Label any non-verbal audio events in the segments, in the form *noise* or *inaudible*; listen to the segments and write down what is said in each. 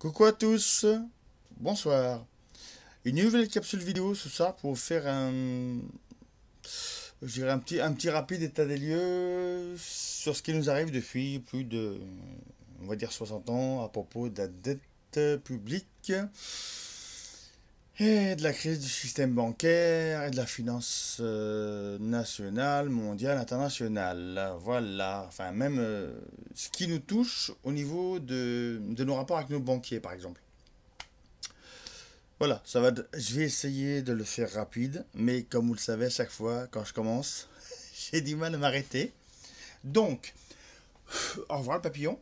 Coucou à tous, bonsoir. Une nouvelle capsule vidéo ce ça pour faire un, un petit, un petit rapide état des lieux sur ce qui nous arrive depuis plus de, on va dire 60 ans à propos de la dette publique et de la crise du système bancaire et de la finance euh, nationale, mondiale, internationale. Voilà, enfin même euh, ce qui nous touche au niveau de, nos rapports avec nos banquiers par exemple. Voilà, ça va. je vais essayer de le faire rapide, mais comme vous le savez, à chaque fois quand je commence, *laughs* j'ai du mal à m'arrêter. Donc, au revoir le papillon.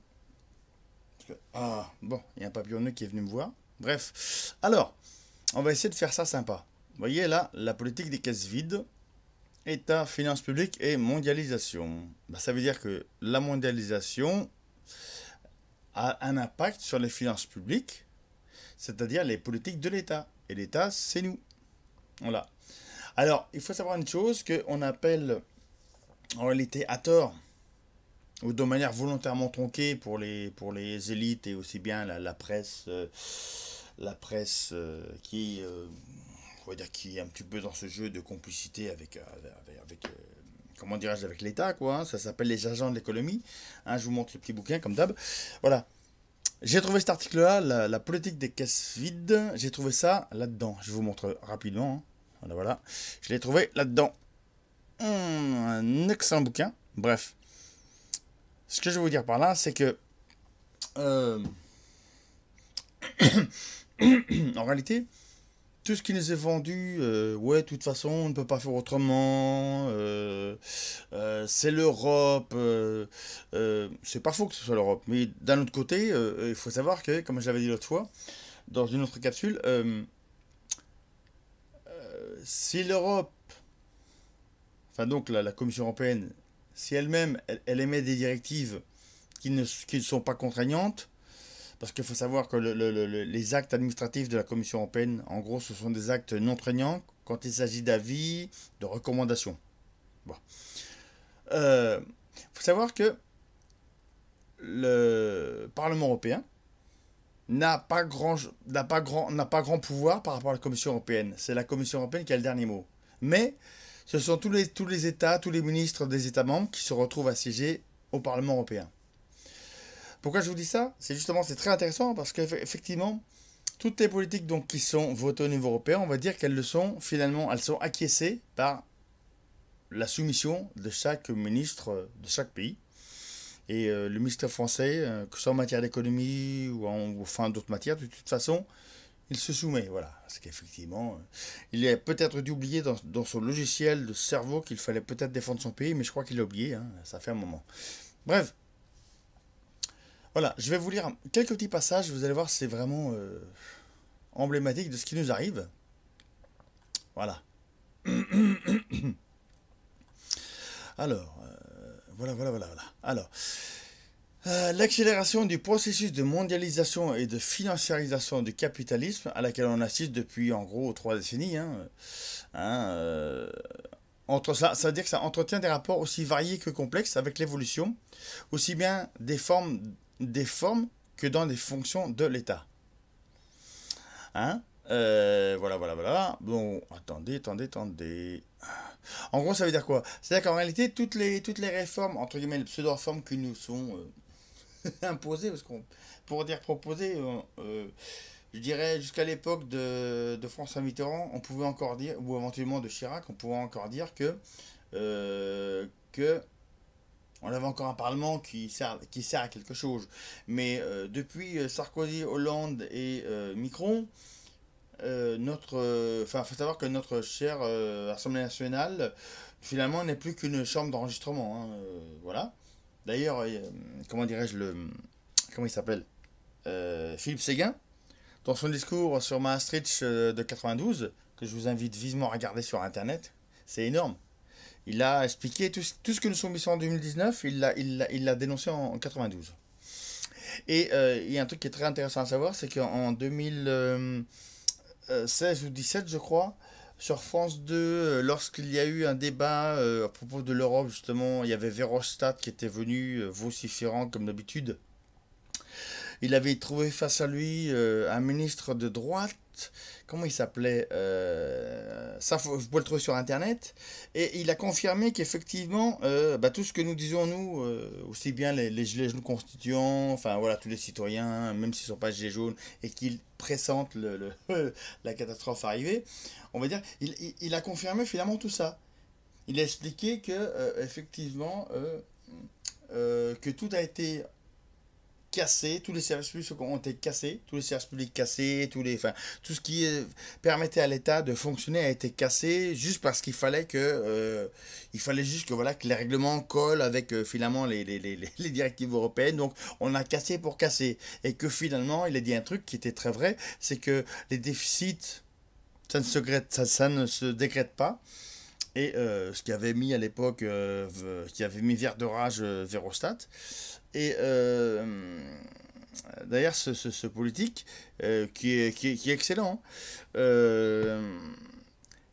ah, bon, il y a un papillonneux qui est venu me voir. Bref, alors, on va essayer de faire ça sympa. Vous voyez là, la politique des caisses vides, État, finances publiques et mondialisation. Bah, ça veut dire que la mondialisation a un impact sur les finances publiques, c'est-à-dire les politiques de l'État. Et l'État, c'est nous. Voilà. Alors, il faut savoir une chose qu'on appelle en réalité à tort ou de manière volontairement tronquée pour les, pour les élites et aussi bien la, presse. Euh, la presse euh, euh, qui, est un petit peu dans ce jeu de complicité avec, euh, avec, comment dirais avec l'État, quoi. Hein. Ça s'appelle Les agents de l'économie. Hein. je vous montre le petit bouquin, comme d'hab. Voilà. J'ai trouvé cet article-là, la, politique des caisses vides. J'ai trouvé ça là-dedans. Je vous montre rapidement. Hein. Voilà, Je l'ai trouvé là-dedans. Hum, un excellent bouquin. Bref. Ce que je vais vous dire par là, c'est que. *clears throat* en réalité, tout ce qui nous est vendu, euh, ouais, de toute façon, on ne peut pas faire autrement, euh, euh, c'est l'Europe, c'est pas faux que ce soit l'Europe, mais d'un autre côté, il faut savoir que, comme je l'avais dit l'autre fois, dans une autre capsule, si l'Europe, enfin donc la, Commission européenne, si elle-même, elle, émet des directives qui ne sont pas contraignantes, parce qu'il faut savoir que les actes administratifs de la Commission européenne, en gros, ce sont des actes non prégnants quand il s'agit d'avis, de recommandations. Il euh, faut savoir que le Parlement européen n'a pas grand n'a pas grand n'a pas grand pouvoir par rapport à la Commission européenne. C'est la Commission européenne qui a le dernier mot. Mais ce sont tous les tous les États, tous les ministres des États membres qui se retrouvent assiégés au Parlement européen. Pourquoi je vous dis ça C'est justement, c'est très intéressant parce qu'effectivement, toutes les politiques donc, qui sont votées au niveau européen, on va dire qu'elles le sont, finalement, elles sont acquiescées par la soumission de chaque ministre euh, de chaque pays. Et euh, le ministre français, euh, que ce soit en matière d'économie ou en enfin, d'autres matières, de toute façon, il se soumet, voilà. Parce qu'effectivement, il a peut-être dû oublier dans, son logiciel de cerveau qu'il fallait peut-être défendre son pays, mais je crois qu'il l'a oublié, hein. ça fait un moment. Bref, voilà, je vais vous lire quelques petits passages, vous allez voir, c'est vraiment euh, emblématique de ce qui nous arrive. Voilà. *coughs* Alors, euh, voilà, voilà, voilà, voilà. Alors, euh, l'accélération du processus de mondialisation et de financiarisation du capitalisme, à laquelle on assiste depuis en gros trois décennies, hein, hein, entre ça, ça veut dire que ça entretient des rapports aussi variés que complexes avec l'évolution, aussi bien des formes des formes que dans des fonctions de l'État. Hein, euh, voilà, voilà, voilà. Bon, attendez, attendez, attendez. En gros, ça veut dire quoi C'est-à-dire qu'en réalité, toutes les, toutes les réformes, entre guillemets, les pseudo-réformes qui nous sont euh, *laughs* imposées, parce qu'on, pour dire proposées, euh, je dirais jusqu'à l'époque de, de, François Mitterrand, on pouvait encore dire, ou éventuellement de Chirac, on pouvait encore dire que, que on avait encore un Parlement qui sert, qui sert à quelque chose. Mais euh, depuis euh, Sarkozy, Hollande et euh, Micron, notre, enfin, faut savoir que notre chère Assemblée nationale, finalement, n'est plus qu'une chambre d'enregistrement. Hein, voilà. D'ailleurs, comment dirais-je le, comment il s'appelle, Philippe Séguin, dans son discours sur Maastricht de 92, que je vous invite vivement à regarder sur Internet, c'est énorme. Il a expliqué tout, ce que nous sommes mis en 2019, il l'a il il dénoncé en, 1992. 92. Et euh, il y a un truc qui est très intéressant à savoir, c'est qu'en 2016 euh, ou 2017, je crois, sur France 2, euh, lorsqu'il y a eu un débat à propos de l'Europe, justement, il y avait Verhofstadt qui était venu vociférant comme d'habitude il avait trouvé face à lui euh, un ministre de droite, comment il s'appelait euh, Ça, vous pouvez le trouver sur Internet. Et il a confirmé qu'effectivement, euh, bah, tout ce que nous disons, nous, euh, aussi bien les, gilets jaunes constituants, enfin voilà, tous les citoyens, même s'ils ne sont pas gilets jaunes, et qu'ils pressentent le, *laughs* la catastrophe arrivée, on va dire, il, a confirmé finalement tout ça. Il a expliqué que, effectivement, que tout a été tous les services publics ont été cassés, tous les services publics cassés, tous les, enfin, tout ce qui euh, permettait à l'État de fonctionner a été cassé juste parce qu'il fallait que, euh, il fallait juste que voilà que les règlements collent avec euh, finalement les, les, directives européennes. Donc on a cassé pour casser et que finalement il a dit un truc qui était très vrai, c'est que les déficits, ça ne se, ça, ça ne se décrète pas. Et ce ce avait mis à l'époque, qui avait mis Dorage, euh, Verostat, et d'ailleurs, ce, ce, ce, politique, euh, qui est, qui, est, qui, est, excellent, hein, euh,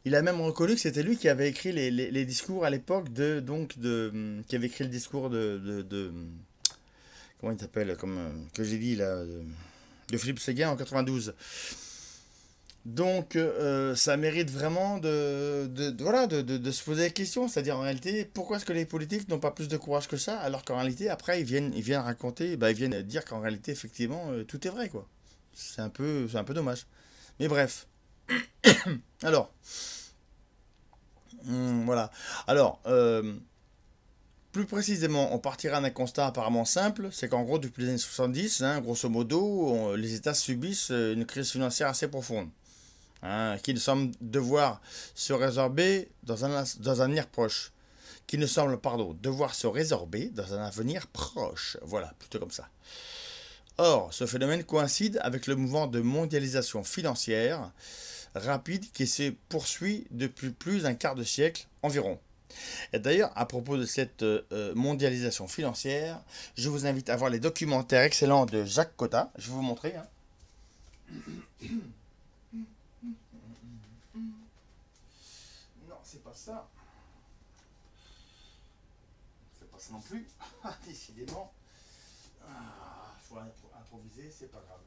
il a même reconnu que c'était lui qui avait écrit les, les, les discours à l'époque de donc de qui avait écrit le discours de, de, de comment il s'appelle comme euh, que j'ai dit là de, de Philippe Séguin en 92 donc, euh, euh, ça mérite vraiment de, de, se poser la question. C'est-à-dire, en réalité, pourquoi est-ce que les politiques n'ont pas plus de courage que ça, alors qu'en réalité, après, ils viennent, ils raconter, bah, ils viennent dire qu'en réalité, effectivement, euh, tout est vrai, quoi. C'est un, peu, un peu dommage. Mais bref. *coughs* alors. Hmm, voilà. Alors, plus précisément, on partira d'un constat apparemment simple, c'est qu'en gros, depuis les années 70, hein, grosso modo, les États subissent une crise financière assez profonde. Hein, qui nous semble devoir se résorber dans un, dans un avenir proche. Qui nous semble, pardon, devoir se résorber dans un avenir proche. Voilà, plutôt comme ça. Or, ce phénomène coïncide avec le mouvement de mondialisation financière rapide qui se poursuit depuis plus d'un quart de siècle environ. Et d'ailleurs, à propos de cette euh, euh, mondialisation financière, je vous invite à voir les documentaires excellents de Jacques Cotta. Je vais vous montrer. Hein. non plus, *laughs* décidément. Il ah, faut improviser, c'est pas grave.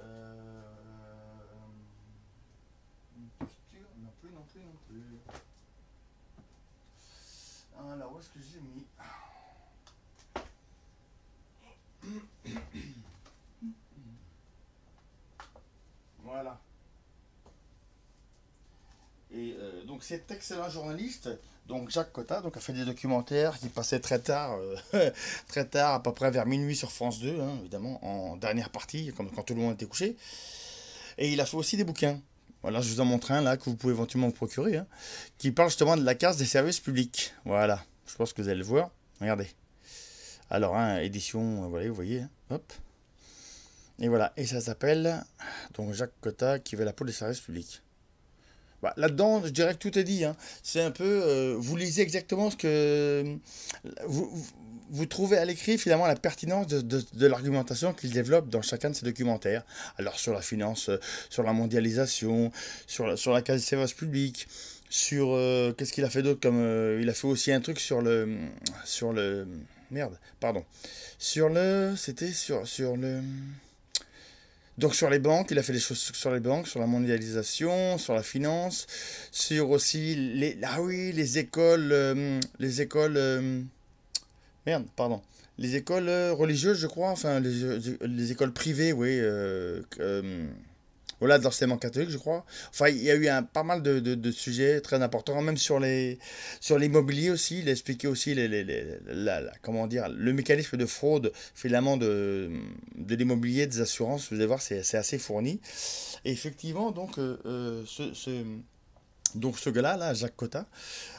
Euh, une posture, non plus, non plus, non plus. Ah, alors, où est-ce que j'ai mis *coughs* Voilà. Et euh, donc cet excellent journaliste donc Jacques Cotta donc, a fait des documentaires qui passaient très tard, euh, *laughs* très tard, à peu près vers minuit sur France 2, hein, évidemment, en dernière partie, quand, quand, tout le monde était couché. Et il a fait aussi des bouquins. Voilà, je vous en montre un là que vous pouvez éventuellement vous procurer, hein, qui parle justement de la case des services publics. Voilà, je pense que vous allez le voir. Regardez. Alors, hein, édition, euh, vous voyez, hop. Et voilà, et ça s'appelle donc Jacques Cotta qui veut la peau des services publics. Bah, là-dedans, je dirais que tout est dit. Hein. C'est un peu, euh, vous lisez exactement ce que vous, vous trouvez à l'écrit finalement la pertinence de, de, l'argumentation qu'il développe dans chacun de ses documentaires. Alors sur la finance, euh, sur la mondialisation, sur la, sur la quasi service publique sur euh, qu'est-ce qu'il a fait d'autre comme il a fait aussi un truc sur le sur le merde, pardon, sur le c'était sur sur le donc sur les banques, il a fait des choses sur les banques, sur la mondialisation, sur la finance, sur aussi les ah oui, les écoles euh, les écoles euh, merde, pardon. Les écoles euh, religieuses, je crois, enfin les, écoles privées, oui, voilà, de l'enseignement catholique, je crois. Enfin, il y a eu un, pas mal de, de, sujets très importants, même sur les sur l'immobilier aussi. Il a expliqué aussi les, les, la, comment dire, le mécanisme de fraude finalement de, de l'immobilier, des assurances. Vous allez voir, c'est assez fourni. Et effectivement, donc, euh, euh, ce, donc ce gars-là, Jacques Cotta,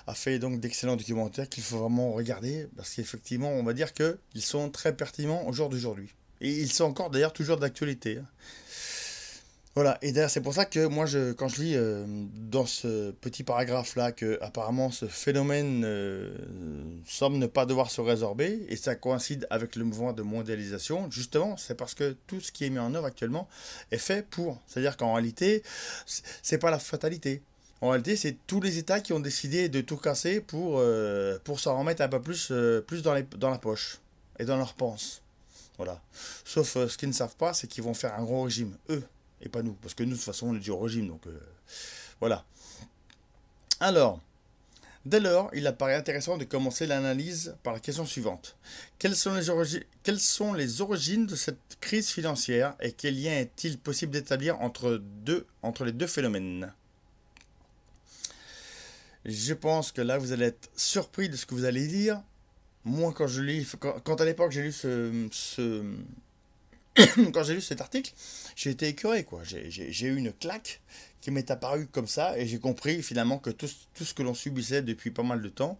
a fait donc d'excellents documentaires qu'il faut vraiment regarder parce qu'effectivement, on va dire qu'ils sont très pertinents au jour d'aujourd'hui. Et ils sont encore d'ailleurs toujours d'actualité. Hein. Voilà, et d'ailleurs c'est pour ça que moi, je, quand je lis euh, dans ce petit paragraphe-là que apparemment ce phénomène euh, semble ne pas devoir se résorber, et ça coïncide avec le mouvement de mondialisation, justement, c'est parce que tout ce qui est mis en œuvre actuellement est fait pour. C'est-à-dire qu'en réalité, c'est pas la fatalité. En réalité, c'est tous les États qui ont décidé de tout casser pour, euh, pour s'en remettre un peu plus, plus dans, la poche et dans leurs pense. Voilà. Sauf ce qu'ils ne savent pas, c'est qu'ils vont faire un gros régime, eux et pas nous. Parce que nous, de toute façon, on est du régime, donc euh, voilà. Alors, dès lors, il apparaît intéressant de commencer l'analyse par la question suivante. Quelles sont, les quelles sont les origines de cette crise financière et quel lien est-il possible d'établir entre, entre les deux phénomènes je pense que là, vous allez être surpris de ce que vous allez dire. Moi, quand je lis, à l'époque j'ai lu ce, *coughs* quand j'ai lu cet article, j'ai été écœuré, quoi. J'ai eu une claque qui m'est apparue comme ça, et j'ai compris finalement que tout, ce que l'on subissait depuis pas mal de temps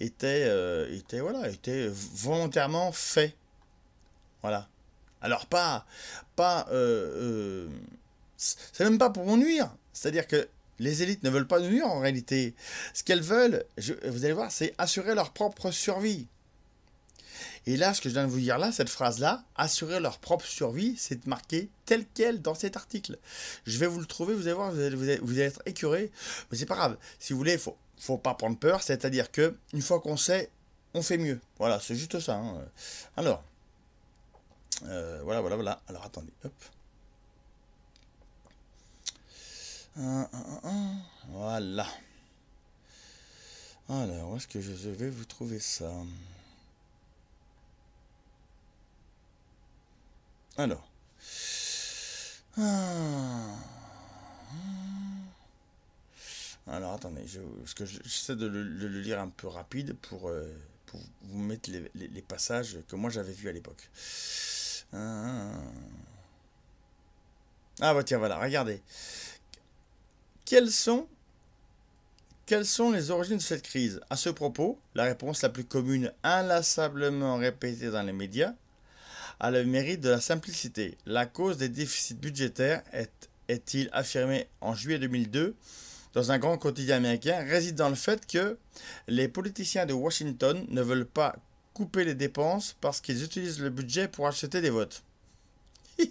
était, euh, était, voilà, était volontairement fait. Voilà. Alors pas... pas euh, euh, c'est même pas pour nous nuire. C'est-à-dire que les élites ne veulent pas nous nuire en réalité. Ce qu'elles veulent, je, vous allez voir, c'est assurer leur propre survie. Et là, ce que je viens de vous dire là, cette phrase-là, assurer leur propre survie, c'est marqué tel quel dans cet article. Je vais vous le trouver, vous allez voir, vous allez, être écuré, Mais c'est pas grave. Si vous voulez, il faut, faut pas prendre peur. C'est-à-dire que une fois qu'on sait, on fait mieux. Voilà, c'est juste ça. Hein. Alors, euh, voilà, voilà, voilà. Alors attendez, hop. Voilà. Alors, où est-ce que je vais vous trouver ça Alors. Ah. Alors attendez, je, que j'essaie de, le, lire un peu rapide pour, euh, vous mettre les, passages que moi j'avais vus à l'époque. Ah. ah, bah tiens voilà, regardez. Quelles sont, quelles sont les origines de cette crise À ce propos, la réponse la plus commune, inlassablement répétée dans les médias, a le mérite de la simplicité. La cause des déficits budgétaires est-il affirmé en juillet 2002 dans un grand quotidien américain réside dans le fait que les politiciens de Washington ne veulent pas couper les dépenses parce qu'ils utilisent le budget pour acheter des votes. *laughs* vous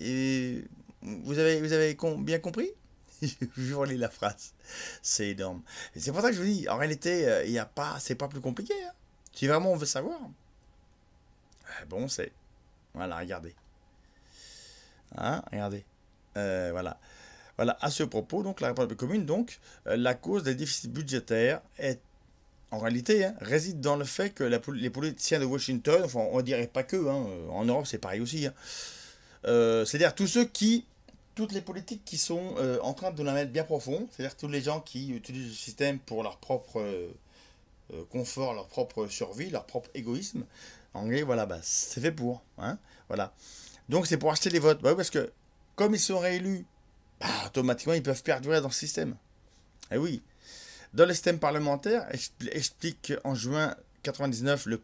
avez, vous avez bien compris *laughs* je relis la phrase. C'est énorme. c'est pour ça que je vous dis, en réalité, euh, il n'est a pas, c'est pas plus compliqué. Hein. Si vraiment on veut savoir. Ah bon, c'est... Voilà, regardez. Hein, regardez. Euh, voilà. Voilà, à ce propos, donc, la République commune, donc, euh, la cause des déficits budgétaires est, en réalité, hein, réside dans le fait que les politiciens de Washington, enfin, on dirait pas que, hein, euh, en Europe, c'est pareil aussi, hein, c'est-à-dire tous ceux qui, toutes les politiques qui sont en train de la mettre bien profond, c'est-à-dire tous les gens qui utilisent le système pour leur propre confort, leur propre survie, leur propre égoïsme, anglais, voilà, bah, c'est fait pour. Hein, voilà. Donc c'est pour acheter les votes. Bah parce que comme ils sont réélus, bah, automatiquement ils peuvent perdurer dans le système. Et eh oui. Dans le système parlementaire, explique en juin 99 le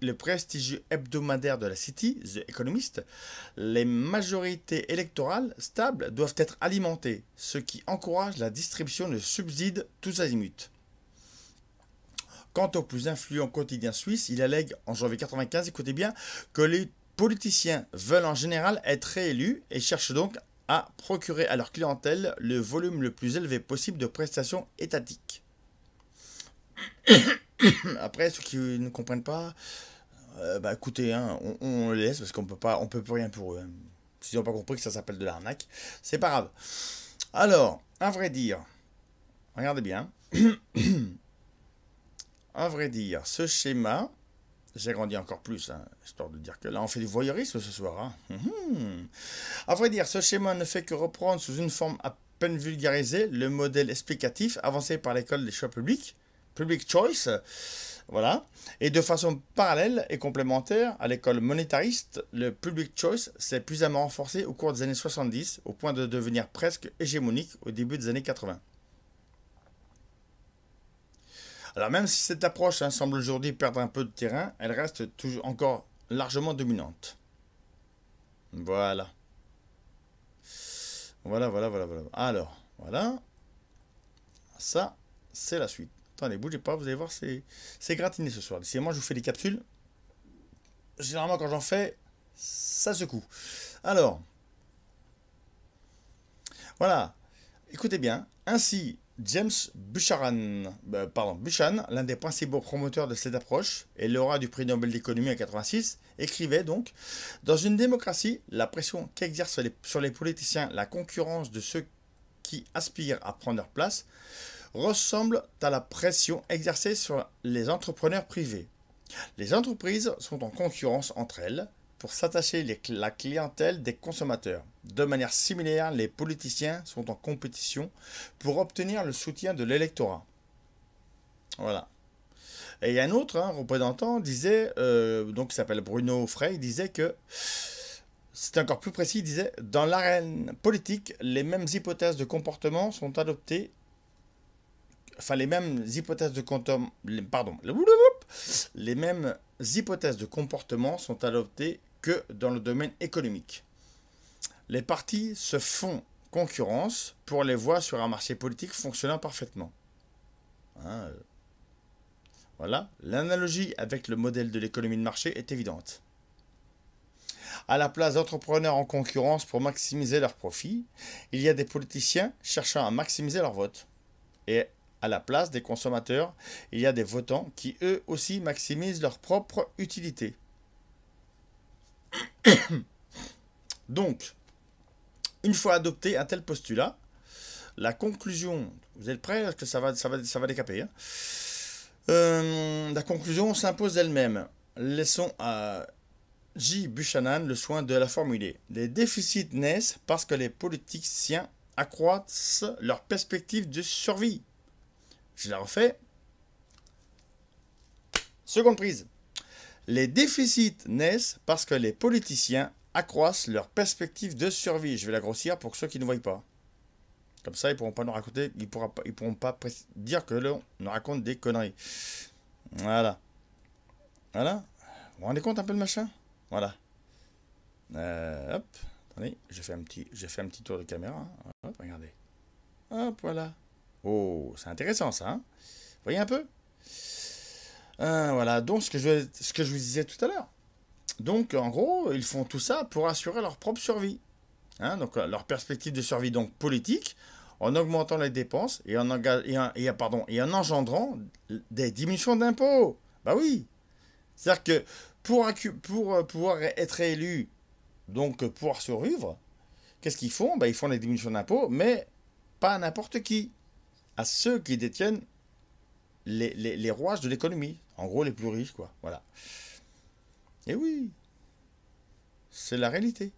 le prestigieux hebdomadaire de la City, The Economist, les majorités électorales stables doivent être alimentées, ce qui encourage la distribution de subsides tous azimuts. Quant au plus influent quotidien suisse, il allègue en janvier 1995, écoutez bien, que les politiciens veulent en général être réélus et cherchent donc à procurer à leur clientèle le volume le plus élevé possible de prestations étatiques. *coughs* Après, ceux qui ne comprennent pas, euh, bah écoutez, hein, on, les laisse parce qu'on peut pas, on peut plus rien pour eux. Hein. S'ils n'ont pas compris que ça s'appelle de l'arnaque, c'est pas grave. Alors, à vrai dire, regardez bien. *coughs* À vrai dire, ce schéma, grandi encore plus, hein, histoire de dire que là, on fait du voyeurisme ce soir. À hein. hum, hum. vrai dire, ce schéma ne fait que reprendre sous une forme à peine vulgarisée le modèle explicatif avancé par l'école des choix publics, Public Choice, voilà, et de façon parallèle et complémentaire à l'école monétariste, le Public Choice s'est plus renforcé au cours des années 70, au point de devenir presque hégémonique au début des années 80. Alors même si cette approche hein, semble aujourd'hui perdre un peu de terrain, elle reste toujours encore largement dominante. Voilà. Voilà, voilà, voilà, voilà. Alors, voilà. Ça, c'est la suite. Attendez, bougez pas, vous allez voir, c'est gratiné ce soir. Si moi, je vous fais des capsules. Généralement, quand j'en fais, ça secoue. Alors, voilà. Écoutez bien. Ainsi, James Buchanan, euh, Buchan, l'un des principaux promoteurs de cette approche et l'aura du prix Nobel d'économie en 86, écrivait donc Dans une démocratie, la pression qu'exerce sur les politiciens la concurrence de ceux qui aspirent à prendre leur place ressemble à la pression exercée sur les entrepreneurs privés. Les entreprises sont en concurrence entre elles pour s'attacher la clientèle des consommateurs. De manière similaire, les politiciens sont en compétition pour obtenir le soutien de l'électorat. Voilà. Et un autre hein, représentant disait, euh, donc il s'appelle Bruno Frey, disait que, c'est encore plus précis, il disait, dans l'arène politique, les mêmes hypothèses de comportement sont adoptées, enfin les mêmes hypothèses de comportement, pardon, les mêmes hypothèses de comportement sont adoptées que dans le domaine économique les partis se font concurrence pour les voix sur un marché politique fonctionnant parfaitement. Hein, euh. voilà, l'analogie avec le modèle de l'économie de marché est évidente. À la place d'entrepreneurs en concurrence pour maximiser leurs profits, il y a des politiciens cherchant à maximiser leur vote. Et à la place des consommateurs, il y a des votants qui eux aussi maximisent leur propre utilité. *coughs* Donc, une fois adopté un tel postulat, la conclusion, vous êtes prêts que ça va, ça va, ça va décaper. Hein. Euh, la conclusion s'impose d'elle-même. Laissons à J. Buchanan le soin de la formuler. Les déficits naissent parce que les politiciens accroissent leur perspective de survie. Je la refais. Seconde prise. Les déficits naissent parce que les politiciens accroissent leur perspective de survie. Je vais la grossir pour ceux qui ne voient pas. Comme ça, ils ne pourront pas nous raconter, ils pourront pas, ils pourront pas dire que l'on nous raconte des conneries. Voilà. Voilà. Vous vous rendez compte un peu le machin Voilà. Euh, hop. Attendez, j'ai fait, un petit, fait un petit tour de caméra. Hop, regardez. Hop, voilà. Oh, c'est intéressant ça. vous hein. voyez un peu euh, Voilà, donc ce que, je, ce que je vous disais tout à l'heure donc, en gros, ils font tout ça pour assurer leur propre survie. Hein. donc, euh, leur perspective de survie donc politique, en augmentant les dépenses et en, en engendrant des diminutions d'impôts. Bah oui C'est-à-dire que pour, pour euh, pouvoir être élu, donc euh, pouvoir survivre, qu'est-ce qu'ils font bah, Ils font des diminutions d'impôts, mais pas à n'importe qui. À ceux qui détiennent les, les, les rouages de l'économie. En gros, les plus riches, quoi. Voilà. Et eh oui, c'est la réalité.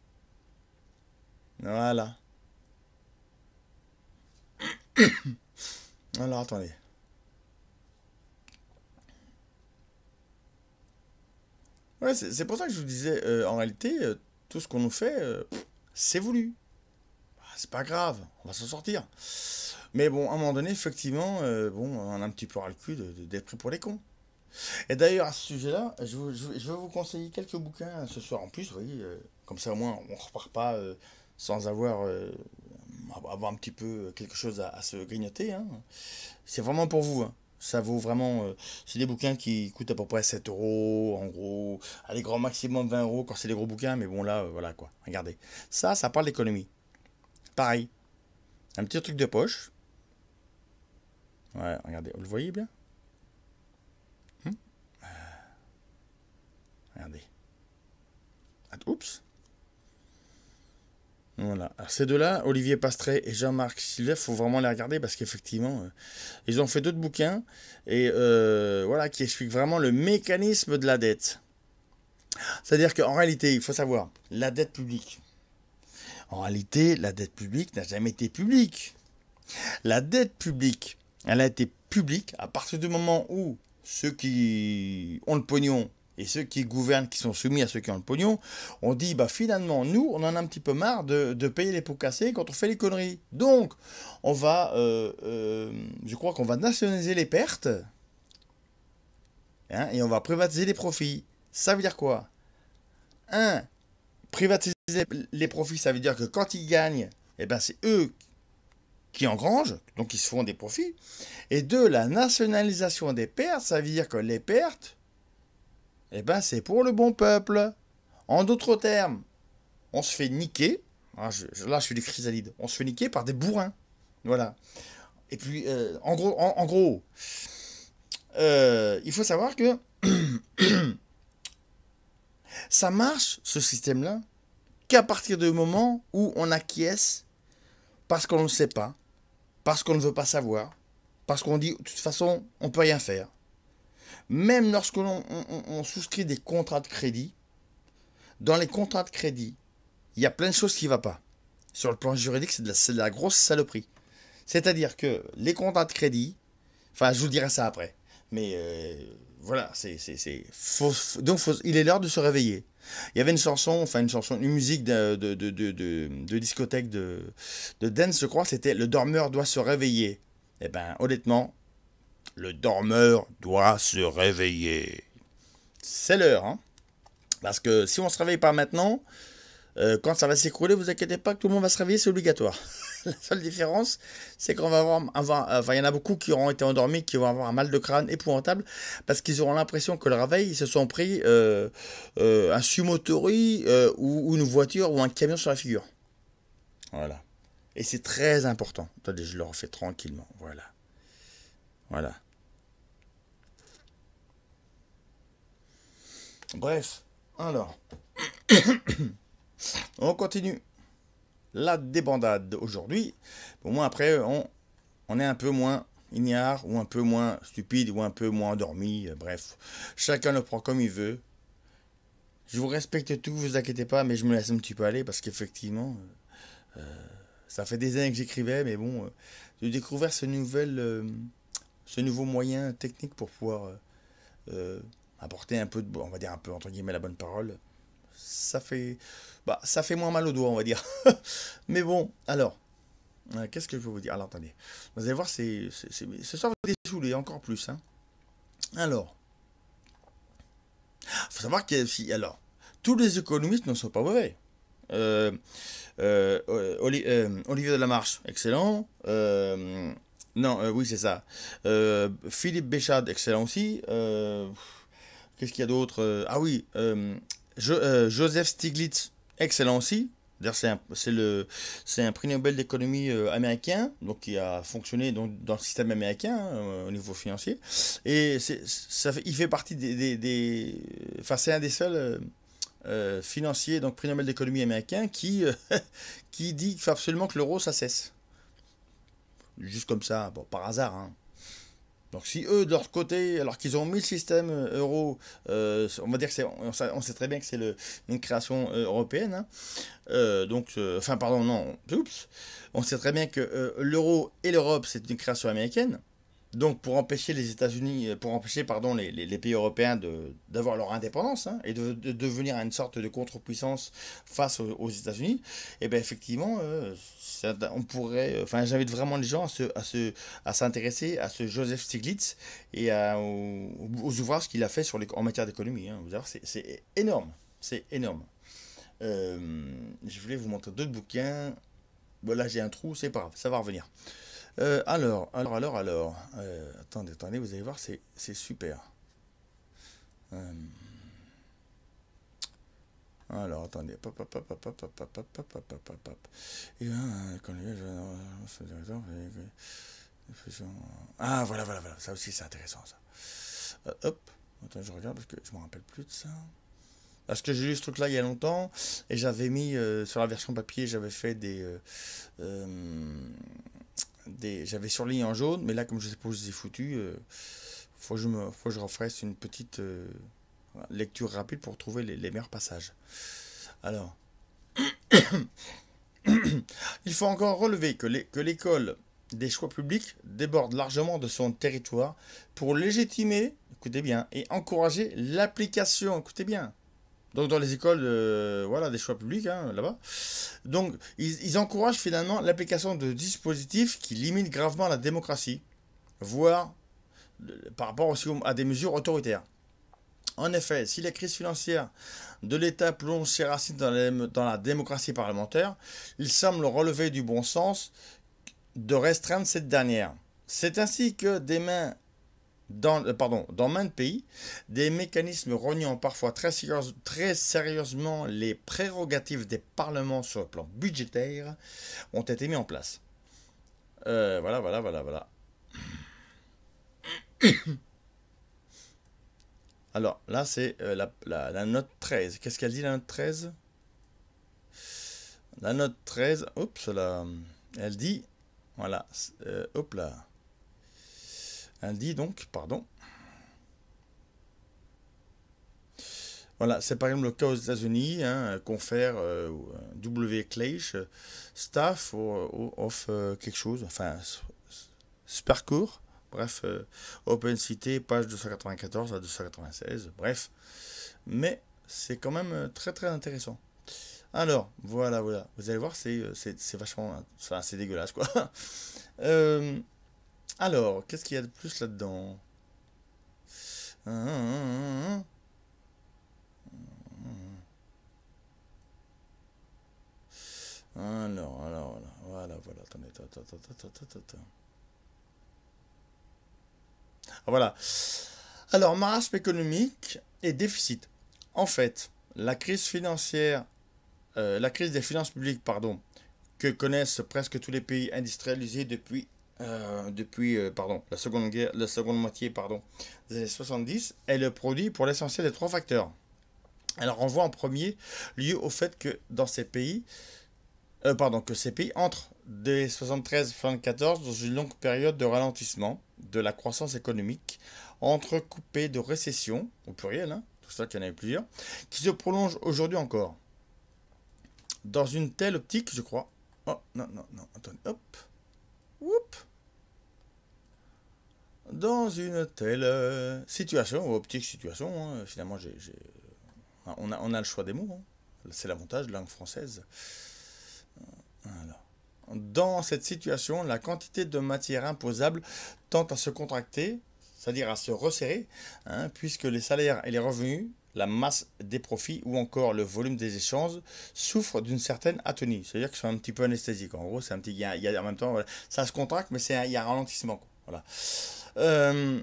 Voilà. *coughs* Alors attendez. Ouais, c'est pour ça que je vous disais, euh, en réalité, euh, tout ce qu'on nous fait, euh, c'est voulu. Bah, c'est pas grave, on va s'en sortir. Mais bon, à un moment donné, effectivement, bon, on a un petit peu ras le cul d'être pris pour les cons. Et d'ailleurs, à ce sujet-là, je, vais vous conseiller quelques bouquins hein, ce soir en plus, vous euh, comme ça au moins on ne repart pas euh, sans euh, avoir, un petit peu quelque chose à, se grignoter. Hein. C'est vraiment pour vous. Hein. Ça vaut vraiment. c'est des bouquins qui coûtent à peu près 7 euros, en gros. à des grands maximum 20 euros quand c'est des gros bouquins, mais bon, là, voilà quoi. Regardez. Ça, ça parle d'économie. Pareil. Un petit truc de poche. Ouais, regardez. Vous le voyez bien Regardez. Ah, oups. Voilà. Alors, ces deux-là, Olivier Pastret et Jean-Marc il faut vraiment les regarder parce qu'effectivement, euh, ils ont fait d'autres bouquins et euh, voilà qui expliquent vraiment le mécanisme de la dette. C'est-à-dire qu'en réalité, il faut savoir, la dette publique. En réalité, la dette publique n'a jamais été publique. La dette publique, elle a été publique à partir du moment où ceux qui ont le pognon et ceux qui gouvernent, qui sont soumis à ceux qui ont le pognon, on dit bah finalement nous on en a un petit peu marre de, payer les pots cassés quand on fait les conneries. Donc on va, euh, euh, je crois qu'on va nationaliser les pertes hein, et on va privatiser les profits. Ça veut dire quoi Un, Privatiser les profits, ça veut dire que quand ils gagnent, et eh ben c'est eux qui engrangent, donc ils se font des profits. Et deux, La nationalisation des pertes, ça veut dire que les pertes eh ben c'est pour le bon peuple. En d'autres termes, on se fait niquer. Hein, là je, suis des chrysalides. On se fait niquer par des bourrins. Voilà. Et puis, euh, en gros, en, gros euh, il faut savoir que *clears throat* ça marche, ce système-là, qu'à partir du moment où on acquiesce parce qu'on ne sait pas, parce qu'on ne veut pas savoir, parce qu'on dit, de toute façon, on peut rien faire même lorsque l'on souscrit des contrats de crédit, dans les contrats de crédit, il y a plein de choses qui ne vont pas. Sur le plan juridique, c'est de, la grosse saloperie. C'est-à-dire que les contrats de crédit, enfin, je vous dirai ça après, mais euh, voilà, c'est. donc, il est l'heure de se réveiller. Il y avait une chanson, enfin une chanson, une musique de, de, de, de discothèque de, de dance, je crois, c'était Le dormeur doit se réveiller. Eh ben, honnêtement, le dormeur doit se réveiller. C'est l'heure. Hein. Parce que si on ne se réveille pas maintenant, euh, quand ça va s'écrouler, vous inquiétez pas tout le monde va se réveiller, c'est obligatoire. *laughs* La seule différence, c'est qu'on va avoir, euh, enfin, il y en a beaucoup qui auront été endormis, qui vont avoir un mal de crâne épouvantable, parce qu'ils auront l'impression que le réveil, ils se sont pris euh, un sumotori ou, ou, une voiture ou un camion sur la figure. Voilà. Et c'est très important. Attendez, je le refais tranquillement. Voilà. Voilà. Bref, alors. *coughs* on continue. La débandade aujourd'hui. Au moins après, on, on est un peu moins ignare ou un peu moins stupide ou un peu moins endormi. Bref, chacun le prend comme il veut. Je vous respecte tous, vous inquiétez pas, mais je me laisse un petit peu aller parce qu'effectivement, euh, ça fait des années que j'écrivais, mais bon, de euh, j'ai découvert ce nouvel... Euh, ce nouveau moyen technique pour pouvoir euh, euh, apporter un peu de, on va dire un peu entre guillemets la bonne parole, ça fait, bah, ça fait moins mal au doigt, on va dire. *laughs* Mais bon, alors, euh, qu'est-ce que je veux vous dire Alors attendez, vous allez voir, c'est, ce soir vous déchouler encore plus. Hein. Alors, faut savoir que si, alors, tous les économistes ne sont pas mauvais. Euh, euh, Olivier Marche excellent. Non, euh, oui, c'est ça. Euh, Philippe Béchard, excellent aussi. Euh, qu'est-ce qu'il y a d'autre Ah oui, Joseph Stiglitz, excellent aussi. C'est un, un prix Nobel d'économie américain, donc qui a fonctionné dans, dans le système américain hein, au niveau financier. Et ça, il fait partie des. des, des enfin, c'est un des seuls. financiers, donc prix Nobel d'économie américain, qui, *laughs* qui dit absolument que l'euro, ça cesse juste comme ça, bon, par hasard. Hein. Donc si eux, de leur côté, alors qu'ils ont mis le système euh, euro, euh, on va dire que c'est, on, sait très bien que c'est le, une création euh, européenne, hein. donc, enfin pardon, non, oups, on sait très bien que l'euro et l'Europe, c'est une création américaine, donc pour empêcher les États-Unis, euh, pour empêcher pardon, les, pays européens d'avoir leur indépendance hein, et de, devenir une sorte de contre-puissance face aux, États-Unis, et eh bien effectivement, euh, on pourrait, euh, enfin j'invite vraiment les gens à se, à s'intéresser à ce Joseph Stiglitz et aux, ouvrages qu'il a fait sur les, en matière d'économie. Hein. Vous c'est énorme, c'est énorme. je voulais vous montrer d'autres bouquins. Voilà, là j'ai un trou, c'est pas grave, ça va revenir alors, alors, alors, alors. Euh, attendez, attendez, vous allez voir, c'est super. Alors, attendez. Pop, pop, pop, pop, pop, pop, pop, pop, pop, pop, pop. Et quand Ah, voilà, voilà, voilà. Ça aussi, c'est intéressant, ça. hop. Attends, je regarde parce que je me rappelle plus de ça. Parce que j'ai lu ce truc-là il y a longtemps et j'avais mis sur la version papier, j'avais fait des j'avais surligné en jaune, mais là, comme je sais pas où je les ai euh, faut, que je me, faut je une petite euh, lecture rapide pour trouver les, meilleurs passages. Alors, *coughs* il faut encore relever que, que l'école des choix publics déborde largement de son territoire pour légitimer, écoutez bien, et encourager l'application, écoutez bien, donc dans les écoles euh, voilà, des choix publics hein, là-bas. Donc ils, encouragent finalement l'application de dispositifs qui limitent gravement la démocratie, voire euh, par rapport aussi à des mesures autoritaires. En effet, si la crise financière de l'État plonge ses racines dans, dans la démocratie parlementaire, il semble relever du bon sens de restreindre cette dernière. C'est ainsi que des mains dans, euh, pardon, dans maintes pays, des mécanismes reniant parfois très, très sérieusement les prérogatives des parlements sur le plan budgétaire ont été mis en place. Euh, voilà, voilà, voilà, voilà. *coughs* Alors là, c'est euh, la, la, note 13. Qu'est-ce qu'elle dit, la note 13 La note 13, oups, là, elle dit, voilà, hop là dit donc, pardon. Voilà, c'est par exemple le cas aux États-Unis, hein, confère euh, euh, W. Clash, euh, staff of quelque chose, enfin, parcours bref, open City, page 294 à 296, bref. Mais c'est quand même très très intéressant. Alors, voilà, voilà, vous allez voir, c'est vachement, c'est dégueulasse quoi. *laughs* Alors, qu'est-ce qu'il y a de plus là-dedans Alors, alors, voilà, voilà, voilà, attendez, ah, Voilà. Alors, marasme économique et déficit. En fait, la crise financière, euh, la crise des finances publiques, pardon, que connaissent presque tous les pays industrialisés depuis euh, depuis euh, pardon, la, seconde guerre, la seconde moitié pardon, des années 70 est le produit pour l'essentiel des trois facteurs. Elle renvoie en premier lieu au fait que dans ces pays, euh, pardon, que ces pays entrent dès 73-74 dans une longue période de ralentissement de la croissance économique, entrecoupée de récessions, au pluriel, hein, tout ça qu'il y en avait plusieurs, qui se prolonge aujourd'hui encore. Dans une telle optique, je crois. Oh, non, non, non, hop dans une telle euh, situation, ou optique situation, hein. finalement, on, a, le choix des mots. Hein. C'est l'avantage de la langue française. Dans cette situation, la quantité de matière imposable tend à se contracter, c'est-à-dire à se resserrer, hein, puisque les salaires et les revenus, la masse des profits ou encore le volume des échanges souffrent d'une certaine atonie. C'est-à-dire que c'est un petit peu anesthésique. En gros, c'est un petit, il il en même temps, ça se contracte, mais il y a un ralentissement. Euh,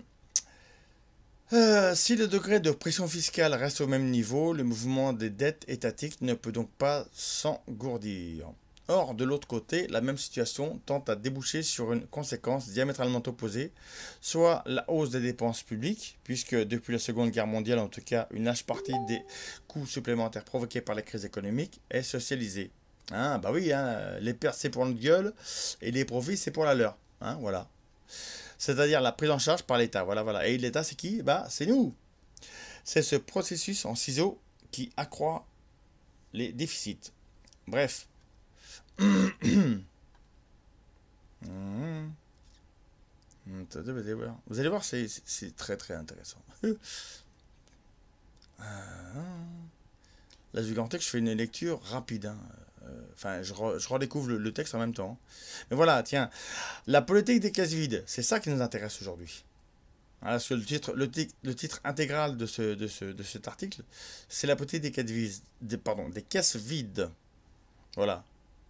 euh, si le degré de pression fiscale reste au même niveau, le mouvement des dettes étatiques ne peut donc pas s'engourdir. Or, de l'autre côté, la même situation tente à déboucher sur une conséquence diamétralement opposée, soit la hausse des dépenses publiques, puisque depuis la Seconde Guerre mondiale, en tout cas, une large partie des coûts supplémentaires provoqués par la crise économique est socialisée. Hein, bah oui, hein, les pertes c'est pour notre gueule et les profits c'est pour la leur. Hein, voilà c'est-à-dire la prise en charge par l'État. Voilà, voilà. Et l'État, c'est qui bah, C'est nous. C'est ce processus en ciseaux qui accroît les déficits. Bref. Vous allez voir, c'est très très intéressant. Là, du que je fais une lecture rapide. Hein. Euh, enfin, je, redécouvre le, texte en même temps. Mais voilà, tiens, la politique des caisses vides, c'est ça qui nous intéresse aujourd'hui. parce le titre, le, titre intégral de, ce, de, de cet article, c'est la politique des caisses vides. des caisses vides. Voilà.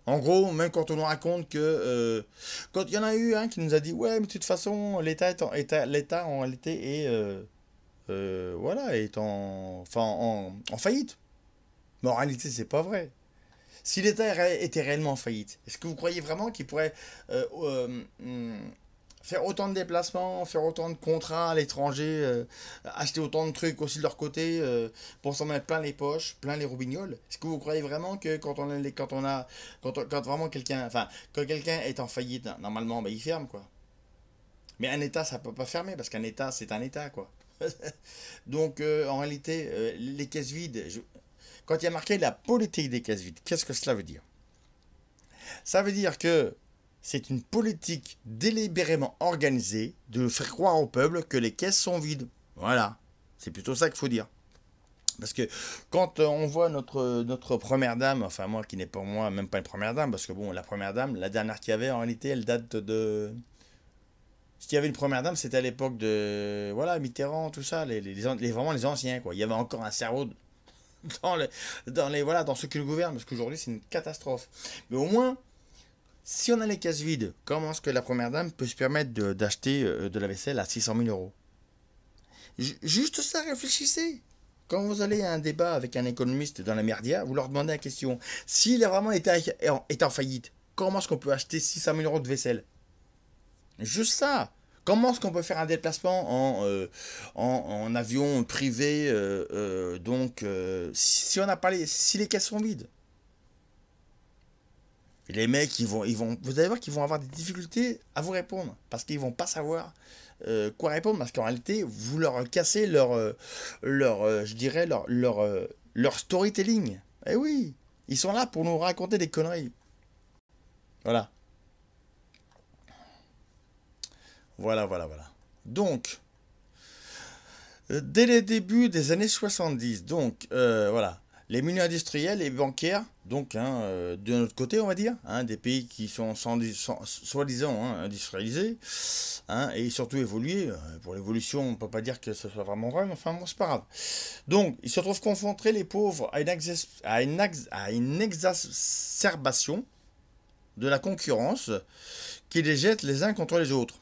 En gros, même quand on nous raconte que... Euh, quand il y en a eu un qui nous a dit, ouais, mais de toute façon, l'État est en, l'État en réalité est... Euh, voilà, est en, en faillite. Mais en réalité, c'est pas vrai. Si l'État était réellement en faillite, est-ce que vous croyez vraiment qu'il pourrait euh, euh, hmm, faire autant de déplacements, faire autant de contrats à l'étranger, euh, acheter autant de trucs aussi de leur côté pour s'en mettre plein les poches, plein les roubignoles Est-ce que vous croyez vraiment que quand on a, quand vraiment quelqu'un enfin quand quelqu'un est en faillite normalement ben, il ferme quoi. Mais un État ça peut pas fermer parce qu'un État c'est un État quoi. *laughs* Donc en réalité, les caisses vides, quand il y a marqué la politique des caisses vides, qu'est-ce que cela veut dire Ça veut dire que c'est une politique délibérément organisée de faire croire au peuple que les caisses sont vides. Voilà, c'est plutôt ça qu'il faut dire. Parce que quand euh, on voit notre, notre première dame, enfin moi qui n'ai pour moi même pas une première dame, parce que bon, la première dame, la dernière qu'il y avait en réalité, elle date de... Ce qu'il y avait une première dame, c'était à l'époque de... Voilà, Mitterrand, tout ça, vraiment les anciens, quoi. Il y avait encore un cerveau dans, les, dans, les, voilà, dans ce qui le gouvernent parce qu'aujourd'hui c'est une catastrophe. Mais au moins, si on a les cases vides, comment est-ce que la première dame peut se permettre d'acheter euh, de, la vaisselle à 600 000 euros Juste ça, réfléchissez. Quand vous allez à un débat avec un économiste dans la merdia, vous leur demandez la question s'il est vraiment été est en faillite, comment est-ce qu'on peut acheter 600 000 euros de vaisselle Juste ça. Comment est-ce qu'on peut faire un déplacement en, euh, en, avion privé euh, euh, Donc, si on les si les caisses sont vides, les mecs, ils vont, ils vont, vous allez voir qu'ils vont avoir des difficultés à vous répondre parce qu'ils vont pas savoir quoi répondre parce qu'en réalité, vous leur cassez leur, leur je dirais leur, leur, leur storytelling. et eh oui, ils sont là pour nous raconter des conneries. Voilà. Voilà, voilà, voilà. Donc, euh, dès les débuts des années 70, donc, euh, voilà, les milieux industriels et bancaires, donc, hein, euh, de notre côté, on va dire, hein, des pays qui sont soi-disant hein, industrialisés, et surtout évolués. Pour l'évolution, on ne peut pas dire que ce soit vraiment vrai, mais enfin, c'est pas grave. Donc, ils se retrouvent confrontés, les pauvres, à une, à une exacerbation de la concurrence qui les jette les uns contre les autres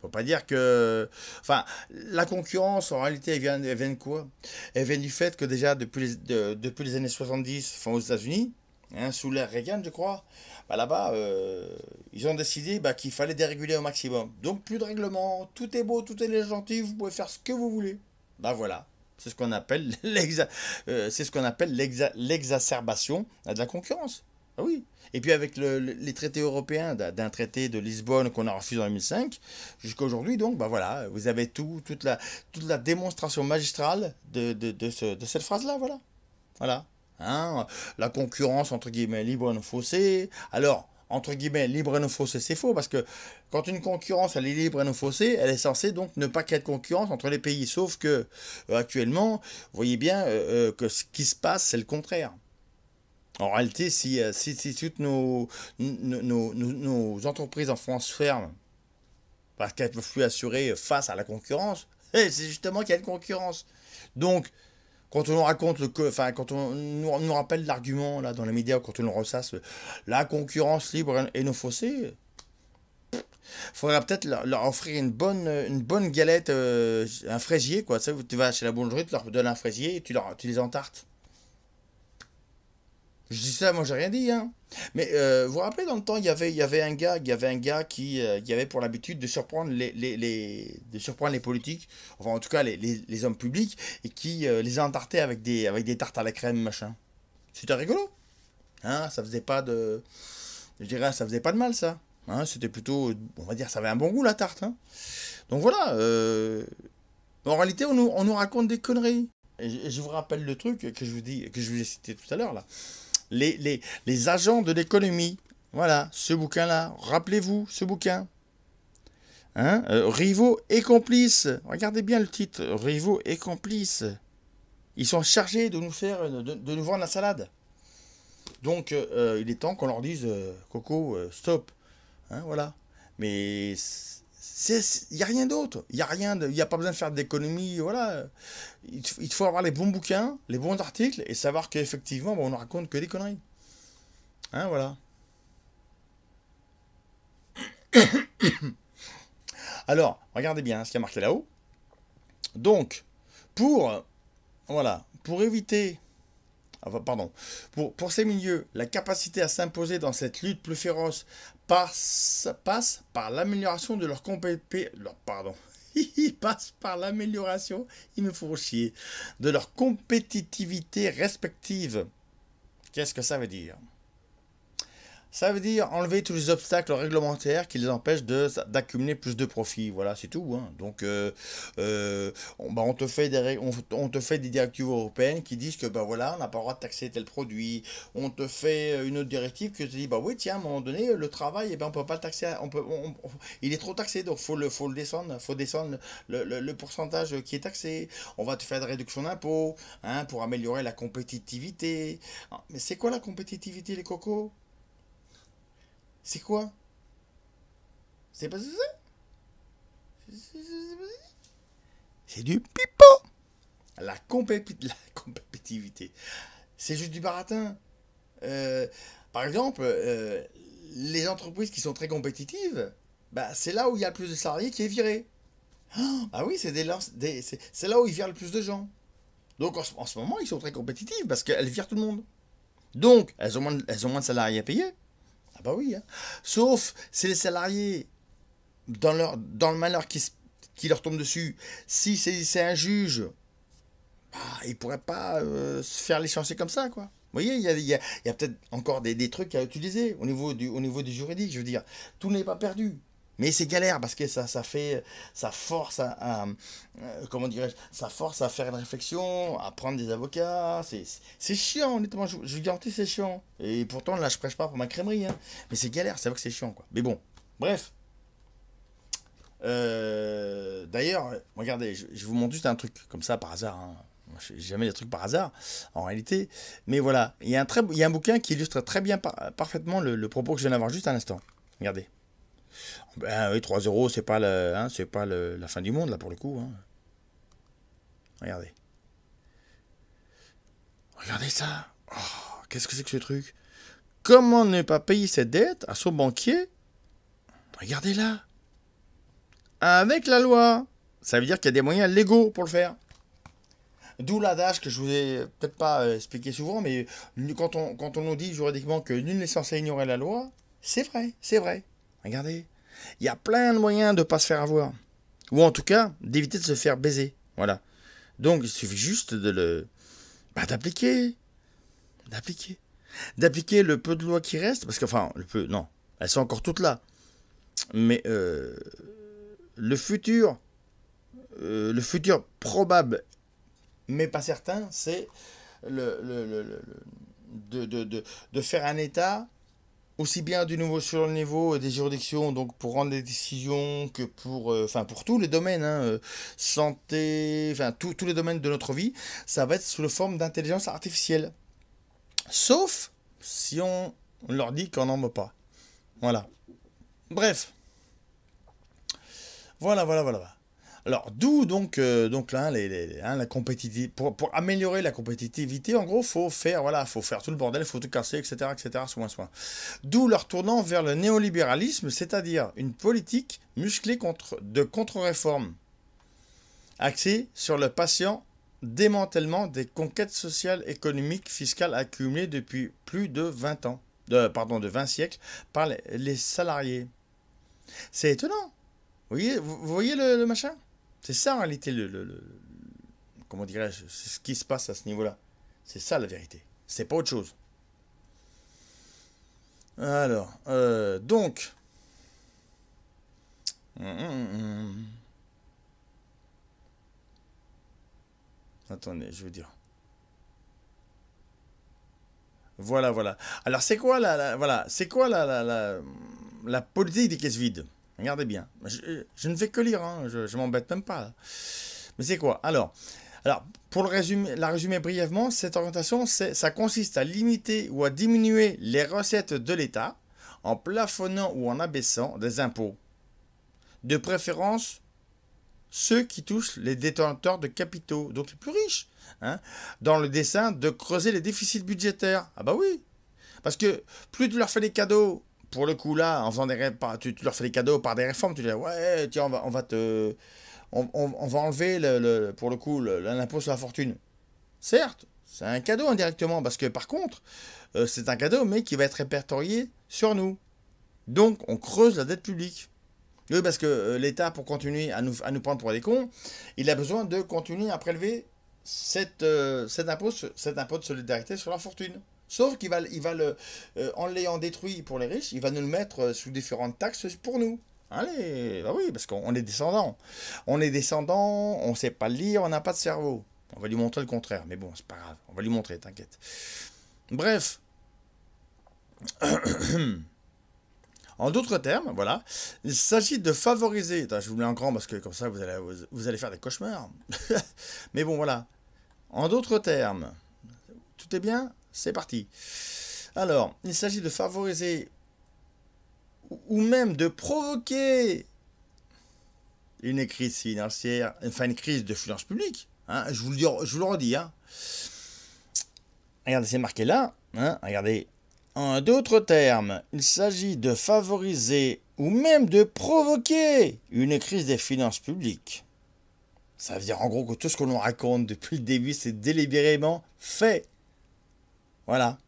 faut pas dire que... Enfin, la concurrence, en réalité, elle vient, de quoi Elle vient du fait que déjà, depuis les, depuis les années 70, enfin aux États-Unis, hein, sous l'ère Reagan, je crois, bah là-bas, euh, ils ont décidé bah, qu'il fallait déréguler au maximum. Donc, plus de règlement, tout est beau, tout est gentil, vous pouvez faire ce que vous voulez. Bah voilà, c'est ce qu'on appelle *laughs* l'exacerbation euh, ce qu'on appelle de la concurrence. Bah oui, et puis avec les traités européens, d'un traité de Lisbonne qu'on a refusé en 2005, jusqu'à aujourd'hui, donc, bah voilà, vous avez tout, toute la, toute la démonstration magistrale de, de, de, cette phrase-là, voilà. Voilà. Hein la concurrence, entre guillemets, libre et non faussée. Alors, entre guillemets, libre et non faussée, c'est faux, parce que quand une concurrence, elle est libre et non faussée, elle est censée donc ne pas créer de concurrence entre les pays. Sauf que, euh, actuellement, vous voyez bien euh, euh, que ce qui se passe, c'est le contraire. En réalité, si, euh, si, toutes nos, entreprises en France ferment parce qu'elles ne peuvent plus assurer face à la concurrence, *laughs* c'est justement qu'il y a une concurrence. Donc, quand on nous raconte enfin, quand on nous, rappelle l'argument là dans les médias, quand on nous ressasse la concurrence libre et non il faudrait peut-être leur, offrir une bonne, galette, euh, un fraisier quoi. tu vas chez la boulangerie, tu leur donnes un fraisier et tu, leur, tu les entartes. Je dis ça, moi j'ai rien dit, hein. Mais euh, vous vous rappelez dans le temps, il y avait, il y avait un gars, il y avait un gars qui, euh, avait pour l'habitude de surprendre les, les, les, de surprendre les politiques, enfin en tout cas les, les, hommes publics, et qui euh, les entartait avec des, avec des tartes à la crème, machin. C'était rigolo, hein. Ça faisait pas de, je dirais, ça faisait pas de mal ça. Hein, c'était plutôt, on va dire, ça avait un bon goût la tarte. Hein. Donc voilà. en réalité, on nous, on nous raconte des conneries. je, vous rappelle le truc que je vous dis, que je vous ai cité tout à l'heure là les, agents de l'économie. Voilà, ce bouquin-là. Rappelez-vous ce bouquin. Hein euh, rivaux et complices. Regardez bien le titre. Rivaux et complices. Ils sont chargés de nous faire, de, nous vendre la salade. Donc, euh, euh, il est temps qu'on leur dise, Coco, stop. Hein, voilà. Mais il n'y a rien d'autre. Il n'y a rien, il a pas besoin de faire d'économie. Voilà. Il, faut avoir les bons bouquins, les bons articles et savoir qu'effectivement, effectivement on ne raconte que des conneries. Hein, voilà. *coughs* Alors, regardez bien ce qui y a marqué là-haut. Donc, pour, voilà, pour éviter, pardon, pour, pour ces milieux, la capacité à s'imposer dans cette lutte plus féroce passe, passe par l'amélioration de leur compétence. Pardon. *laughs* passent par l'amélioration, il me faut chier, de leur compétitivité respective. Qu'est-ce que ça veut dire ça veut dire enlever tous les obstacles réglementaires qui les empêchent d'accumuler plus de profits. Voilà, c'est tout. Hein. Donc, euh, euh, bah, on, te fait des, on, te fait des directives européennes qui disent que bah, voilà, on n'a pas le droit de taxer tel produit. On te fait euh, une autre directive qui te dit bah oui, tiens, à un moment donné, le travail, eh ben, on peut pas le taxer. On peut, il est trop taxé, donc faut le, faut le descendre. faut descendre le, pourcentage qui est taxé. On va te faire des réductions d'impôts hein, pour améliorer la compétitivité. Ah, mais c'est quoi la compétitivité, les cocos c'est quoi C'est pas ça C'est du pipo. La, *laughs* la compétitivité. C'est juste du baratin. Euh, par exemple, euh, les entreprises qui sont très compétitives, bah, c'est là où il y a le plus de salariés qui est viré. ah bah oui, c'est des, c'est là où ils virent le plus de gens. Donc en ce, moment, ils sont très compétitives parce qu'elles virent tout le monde. Donc, elles ont moins, elles ont moins de salariés à payer. Ah bah oui. Hein. Sauf si les salariés dans, leur, dans le malheur qui, qui leur tombe dessus. Si c'est un juge, bah, il pourrait pas euh, se faire licencier comme ça, quoi. Vous voyez, il y a, a peut-être encore des, trucs à utiliser au niveau, du, au niveau du juridique, je veux dire. Tout n'est pas perdu. Mais c'est galère parce que ça, ça fait, ça force à, euh, comment dirais ça force à faire une réflexion, à prendre des avocats. C'est chiant, honnêtement. Je, je vous garantis, c'est chiant. Et pourtant, là, je prêche pas pour ma crèmerie. Hein. Mais c'est galère, c'est vrai que c'est chiant, quoi. Mais bon, bref. Euh, d'ailleurs, regardez, je, vous montre juste un truc comme ça par hasard. Hein. je jamais des trucs par hasard, en réalité. Mais voilà, il y a un, très, il y a un bouquin qui illustre très bien, parfaitement le, le propos que je viens d'avoir juste à l'instant. Regardez. Ben 3 euros, c'est pas, le, hein, c'est pas la fin du monde, là, pour le coup. Hein. Regardez. Regardez ça. Oh, qu'est-ce que c'est que ce truc Comment ne pas payer cette dette à son banquier Regardez là. Avec la loi. Ça veut dire qu'il y a des moyens légaux pour le faire. D'où l'adage que je vous ai peut-être pas euh, expliqué souvent, mais euh, quand on, quand on nous dit juridiquement que nul n'est censé ignorer la loi, c'est vrai, c'est vrai. Regardez. Il y a plein de moyens de ne pas se faire avoir. Ou en tout cas, d'éviter de se faire baiser. Voilà. Donc, il suffit juste de le. Bah, d'appliquer. D'appliquer. D'appliquer le peu de lois qui reste. Parce que, enfin, le peu. Non. Elles sont encore toutes là. Mais euh, le futur. Euh, le futur probable, mais pas certain, c'est de, de, faire un État aussi bien du nouveau sur le niveau des juridictions, donc pour rendre des décisions que pour, euh, enfin pour tous les domaines, hein, euh, santé, enfin tous les domaines de notre vie, ça va être sous la forme d'intelligence artificielle. Sauf si on, on leur dit qu'on n'en veut pas. Voilà. Bref. Voilà, voilà, voilà. Alors, d'où donc, euh, donc là, hein, la compétitivité. Pour, améliorer la compétitivité, en gros, faut faire, voilà, faut faire tout le bordel, faut tout casser, etc., etc., soin, soin. D'où leur tournant vers le néolibéralisme, c'est-à-dire une politique musclée contre, de contre-réforme, axée sur le patient démantèlement des conquêtes sociales, économiques, fiscales accumulées depuis plus de 20 ans, pardon, de 20 siècles par les, salariés. C'est étonnant. Vous voyez, le machin c'est ça en réalité le, le, comment dirais-je, ce qui se passe à ce niveau-là. C'est ça la vérité. C'est pas autre chose. Alors, euh, donc. Hum, hum, hum. Attendez, je veux dire. Voilà, voilà. Alors, c'est quoi la, voilà, c'est quoi la, la politique des caisses vides Regardez bien. Je, ne vais que lire, hein. je, ne m'embête même pas. Mais c'est quoi Alors, alors, pour le résumer, la résumer brièvement, cette orientation, ça consiste à limiter ou à diminuer les recettes de l'État en plafonnant ou en abaissant des impôts. De préférence, ceux qui touchent les détenteurs de capitaux, donc les plus riches, hein, dans le dessein de creuser les déficits budgétaires. Ah bah oui Parce que plus tu leur fais des cadeaux pour le coup, là, en des tu, leur fais des cadeaux par des réformes, tu dis ouais, tiens, on va, on va te. On, va enlever, le, pour le coup, l'impôt sur la fortune. Certes, c'est un cadeau indirectement, parce que par contre, euh, c'est un cadeau, mais qui va être répertorié sur nous. Donc, on creuse la dette publique. Oui, parce que euh, l'État, pour continuer à nous, à nous prendre pour des cons, il a besoin de continuer à prélever euh, cet, impôt, cet impôt de solidarité sur la fortune. Sauf qu'il va, il va le, euh, en l'ayant détruit pour les riches, il va nous le mettre euh, sous différentes taxes pour nous. Allez, bah oui, parce qu'on est descendant. On est descendant, on sait pas lire, on n'a pas de cerveau. On va lui montrer le contraire, mais bon, c'est pas grave, on va lui montrer, t'inquiète. Bref. *clears throat* En d'autres termes, voilà, il s'agit de favoriser. je vous mets en grand parce que comme ça vous allez, vous allez faire des cauchemars. *laughs* Mais bon, voilà. En d'autres termes, tout est bien c'est parti. Alors, il s'agit de favoriser ou même de provoquer une crise financière, enfin une crise de finances publiques. Hein, je, vous le redis. Hein. Regardez, c'est marqué là. Hein. regardez. En d'autres termes, il s'agit de favoriser ou même de provoquer une crise des finances publiques. Ça veut dire en gros que tout ce que l'on raconte depuis le début, c'est délibérément fait. Voilà.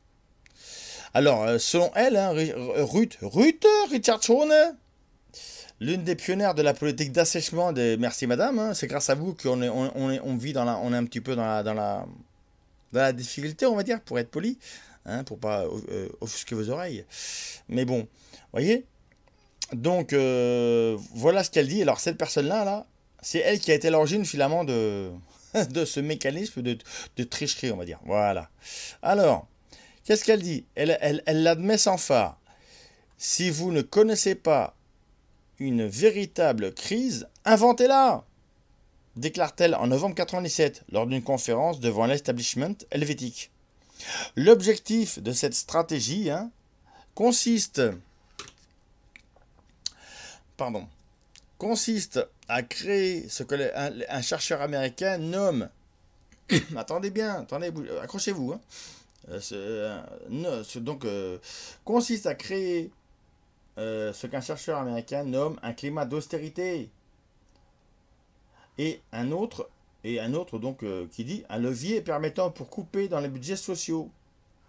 Alors, euh, selon elle, hein, Ruth, Ruth, euh, Richard Richardson, l'une des pionnières de la politique d'assèchement des... Merci madame, hein, c'est grâce à vous qu'on est, on, est, on vit dans On est un petit peu dans la, dans la... difficulté, on va dire, pour être poli. pour hein, pour pas euh, offusquer vos oreilles. Mais bon, voyez Donc, voilà ce qu'elle dit. Alors, cette personne-là, là, c'est elle qui a été l'origine, finalement, de, *laughs* de ce mécanisme de, de tricherie, on va dire. Voilà. Alors, Qu'est-ce qu'elle dit elle, l'admet sans phare. Si vous ne connaissez pas une véritable crise, inventez-la déclare-t-elle en novembre 1997 lors d'une conférence devant l'establishment helvétique. L'objectif de cette stratégie hein, consiste, à créer ce que un, chercheur américain nomme. *coughs* attendez bien, attendez, accrochez-vous. Hein. Euh, euh, donc, euh, consiste à créer ce qu'un chercheur américain nomme un climat d'austérité et un autre et un autre donc qui dit un levier permettant pour couper dans les budgets sociaux.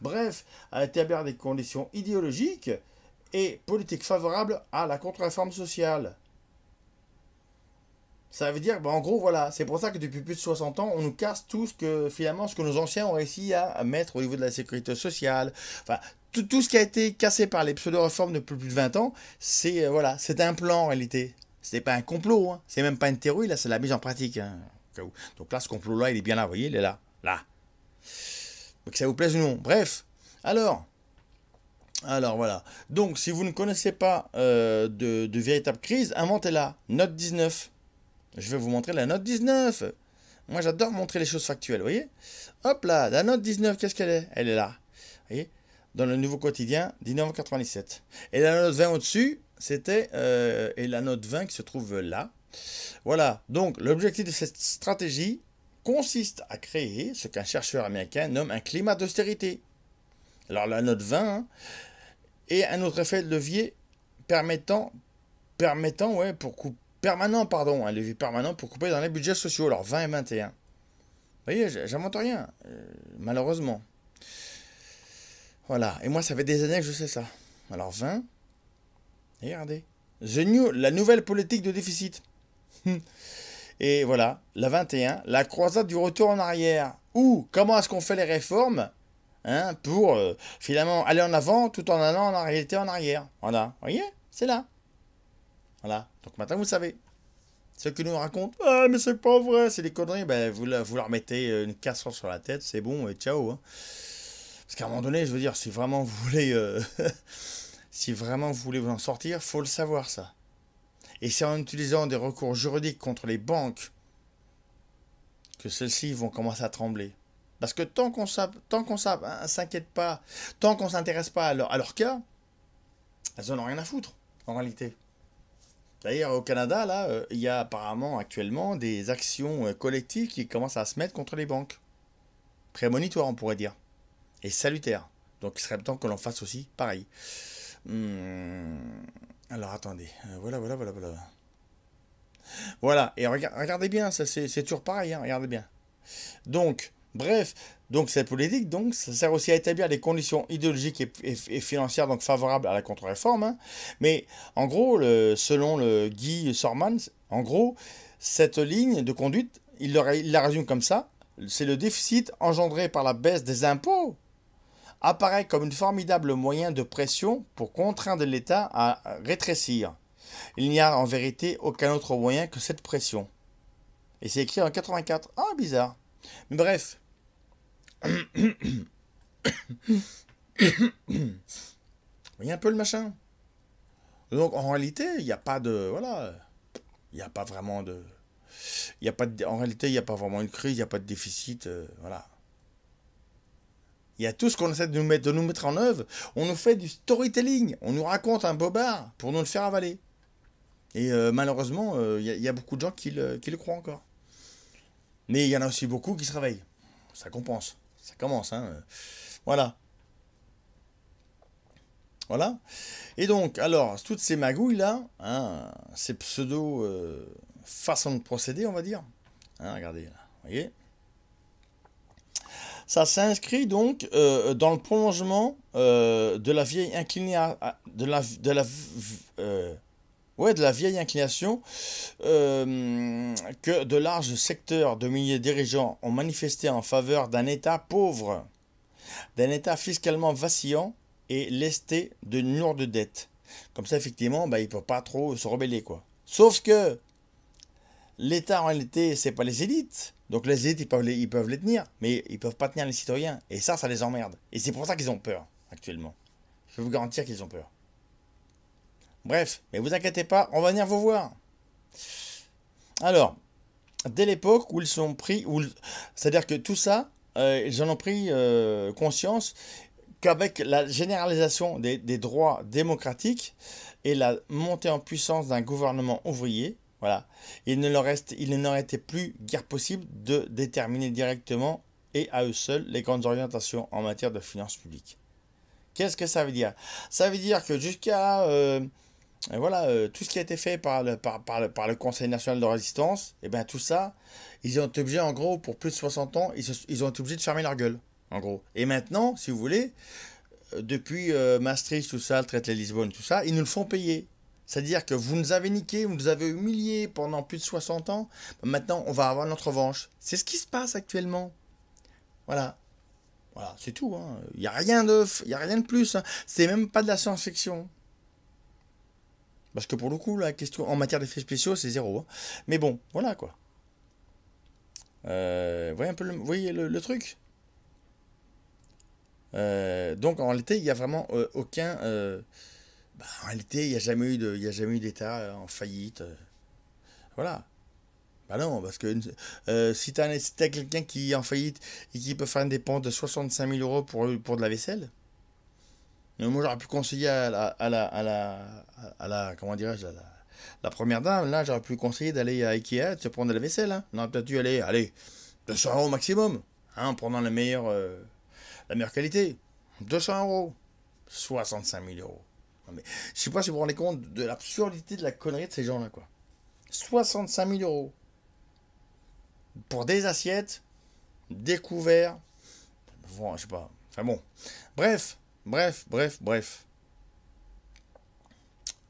Bref, à établir des conditions idéologiques et politiques favorables à la contre-réforme sociale. Ça veut dire, bah, en gros, voilà, c'est pour ça que depuis plus de 60 ans, on nous casse tout ce que, finalement, ce que nos anciens ont réussi à mettre au niveau de la sécurité sociale, enfin, tout, tout ce qui a été cassé par les pseudo-réformes depuis plus de 20 ans, c'est, euh, voilà, c'est un plan, en réalité. n'est pas un complot, hein. c'est même pas une théorie, là, c'est la mise en pratique. Hein, Donc là, ce complot-là, il est bien là, vous voyez, il est là, là. Que ça vous plaise ou non. Bref, alors, alors voilà. Donc, si vous ne connaissez pas euh, de, de véritable crise, inventez-la. Note 19. Je vais vous montrer la note 19. Moi, j'adore montrer les choses factuelles, vous voyez Hop là, la note 19, qu'est-ce qu'elle est Elle est là, vous voyez Dans le nouveau quotidien, 19,97. Et la note 20 au-dessus, c'était... Euh, et la note 20 qui se trouve là. Voilà, donc l'objectif de cette stratégie consiste à créer ce qu'un chercheur américain nomme un climat d'austérité. Alors la note 20 hein, est un autre effet de levier permettant, permettant ouais, pour, couper permanent, pardon, un hein, levier permanent pour couper dans les budgets sociaux, alors 20 et 21. Vous voyez, j'invente rien, euh, malheureusement. Voilà, et moi ça fait des années que je sais ça. Alors 20, regardez, The new, la nouvelle politique de déficit. *laughs* et voilà, la 21, la croisade du retour en arrière. Ou comment est-ce qu'on fait les réformes hein, pour euh, finalement aller en avant tout en allant en réalité en arrière. Voilà, vous voyez, c'est là. Voilà. Donc maintenant, vous savez. ce qu'ils nous racontent, ah, mais c'est pas vrai, c'est des conneries, ben, vous, vous leur mettez euh, une casserole sur la tête, c'est bon, et ciao. Hein. Parce qu'à un moment donné, je veux dire, si vraiment vous voulez, euh, *laughs* si vraiment vous voulez vous en sortir, faut le savoir ça. Et c'est en utilisant des recours juridiques contre les banques que celles-ci vont commencer à trembler. Parce que tant qu'on tant hein, s'inquiète pas, tant qu'on s'intéresse pas à leur, à leur cas, elles n'en ont rien à foutre en réalité. D'ailleurs, au Canada, là, euh, il y a apparemment actuellement des actions euh, collectives qui commencent à se mettre contre les banques. prémonitoires on pourrait dire. Et salutaire. Donc il serait temps que l'on fasse aussi pareil. Hmm. Alors attendez. Euh, voilà, voilà, voilà, voilà. Voilà. Et regardez bien, ça c'est toujours pareil. Hein. regardez bien. Donc, bref, donc cette politique, donc, ça sert aussi à établir des conditions idéologiques et, financières donc favorables à la contre-réforme. Hein. Mais en gros, selon le Guy Sormans, en gros, cette ligne de conduite, il, la résume comme ça c'est le déficit engendré par la baisse des impôts apparaît comme une formidable moyen de pression pour contraindre l'État à rétrécir. Il n'y a en vérité aucun autre moyen que cette pression. Et c'est écrit en 84. Ah, bizarre. Mais bref, voyez un peu le machin Donc en réalité, il n'y a pas de... Voilà. Il n'y a pas vraiment de... Il a pas en réalité, il n'y a pas vraiment une crise, il n'y a pas de déficit. Euh, voilà. Il y a tout ce qu'on essaie de nous, mettre, de nous mettre en œuvre. On nous fait du storytelling. On nous raconte un bobard pour nous le faire avaler. Et euh, malheureusement, euh, il y, a beaucoup de gens qui le croient encore. Mais il y en a aussi beaucoup qui se réveillent. Ça compense. Ça commence, hein. Voilà. Voilà. Et donc, alors, toutes ces magouilles-là, hein, ces pseudo-façons euh, de procéder, on va dire. Hein, regardez, là, voyez ça s'inscrit donc euh, dans le prolongement euh, de la vieille à de la, de la, ouais, de la vieille inclination euh, que de larges secteurs de milliers dirigeants ont manifesté en faveur d'un État pauvre, d'un État fiscalement vacillant et lesté de lourdes dettes. Comme ça, effectivement, bah, ne peuvent pas trop se rebeller. quoi. Sauf que l'État, en réalité, ce n'est pas les élites. Donc les élites, ils peuvent les, ils peuvent les tenir, mais ils ne peuvent pas tenir les citoyens. Et ça, ça les emmerde. Et c'est pour ça qu'ils ont peur, actuellement. Je peux vous garantir qu'ils ont peur. Bref, mais vous inquiétez pas, on va venir vous voir. Alors, dès l'époque où ils sont pris, où, c'est-à-dire que tout ça, euh, ils en ont pris euh, conscience qu'avec la généralisation des, droits démocratiques et la montée en puissance d'un gouvernement ouvrier, voilà, il ne leur reste, il plus guère possible de déterminer directement et à eux seuls les grandes orientations en matière de finances publiques. Qu'est-ce que ça veut dire Ça veut dire que jusqu'à euh, et voilà, euh, tout ce qui a été fait par le, par, par, par le Conseil national de résistance, et eh bien tout ça, ils ont été obligés, en gros, pour plus de 60 ans, ils, ils ont été obligés de fermer leur gueule, en gros. Et maintenant, si vous voulez, euh, depuis euh, Maastricht, tout ça, le traité de Lisbonne, tout ça, ils nous le font payer. C'est-à-dire que vous nous avez niqué, vous nous avez humilié pendant plus de 60 ans, maintenant on va avoir notre revanche. C'est ce qui se passe actuellement. Voilà. Voilà, c'est tout. Hein. Il n'y a, rien de, y a rien de plus. Ce hein. C'est même pas de la science-fiction. Parce que pour le coup, la question en matière d'effets spéciaux, c'est zéro. Hein. Mais bon, voilà quoi. Euh, voyez un peu le, voyez le, truc euh, donc en réalité, il n'y a vraiment euh, aucun. Euh, bah, en réalité, il n'y a jamais eu d'État en faillite. voilà. Bah non, parce que si tu as, quelqu'un qui est en faillite et qui peut faire une dépense de 65 000 euros pour, pour de la vaisselle, moi, j'aurais pu conseiller à la, la, à la, comment dirais-je, la, première dame, là, j'aurais pu conseiller d'aller à Ikea, de se prendre de la vaisselle. Hein. On peut-être dû aller, allez, 200 euros maximum, hein, en prenant la meilleure, euh, la meilleure qualité. 200 euros, 65 000 euros. Non, mais, je sais pas si vous vous rendez compte de l'absurdité de la connerie de ces gens-là, quoi. 65 000 euros pour des assiettes, des couverts, bon, je sais pas, enfin bon. Bref, Bref, bref, bref.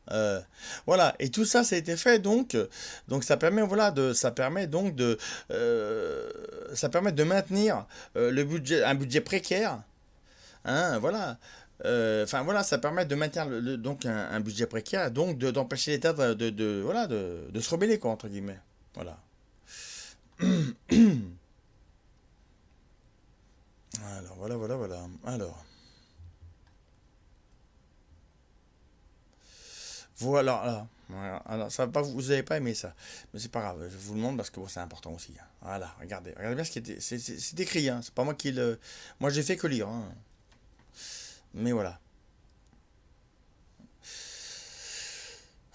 Euh, voilà et tout ça ça a été fait donc euh, donc ça permet voilà de ça permet donc de euh, ça permet de maintenir le budget un budget précaire hein, voilà enfin voilà ça permet de maintenir donc un, budget précaire donc d'empêcher l'État de, de, de, voilà de, de se rebeller quoi entre guillemets voilà *clears throat* alors voilà voilà voilà alors Voilà. Alors, ça pas, vous n'avez pas aimé ça. Mais c'est pas grave, je vous le montre parce que c'est important aussi. Hein. Voilà, regardez. Regardez bien ce qui était, c'est est, écrit. Hein. C'est pas moi qui le. Moi, j'ai fait que lire. Hein. Mais voilà.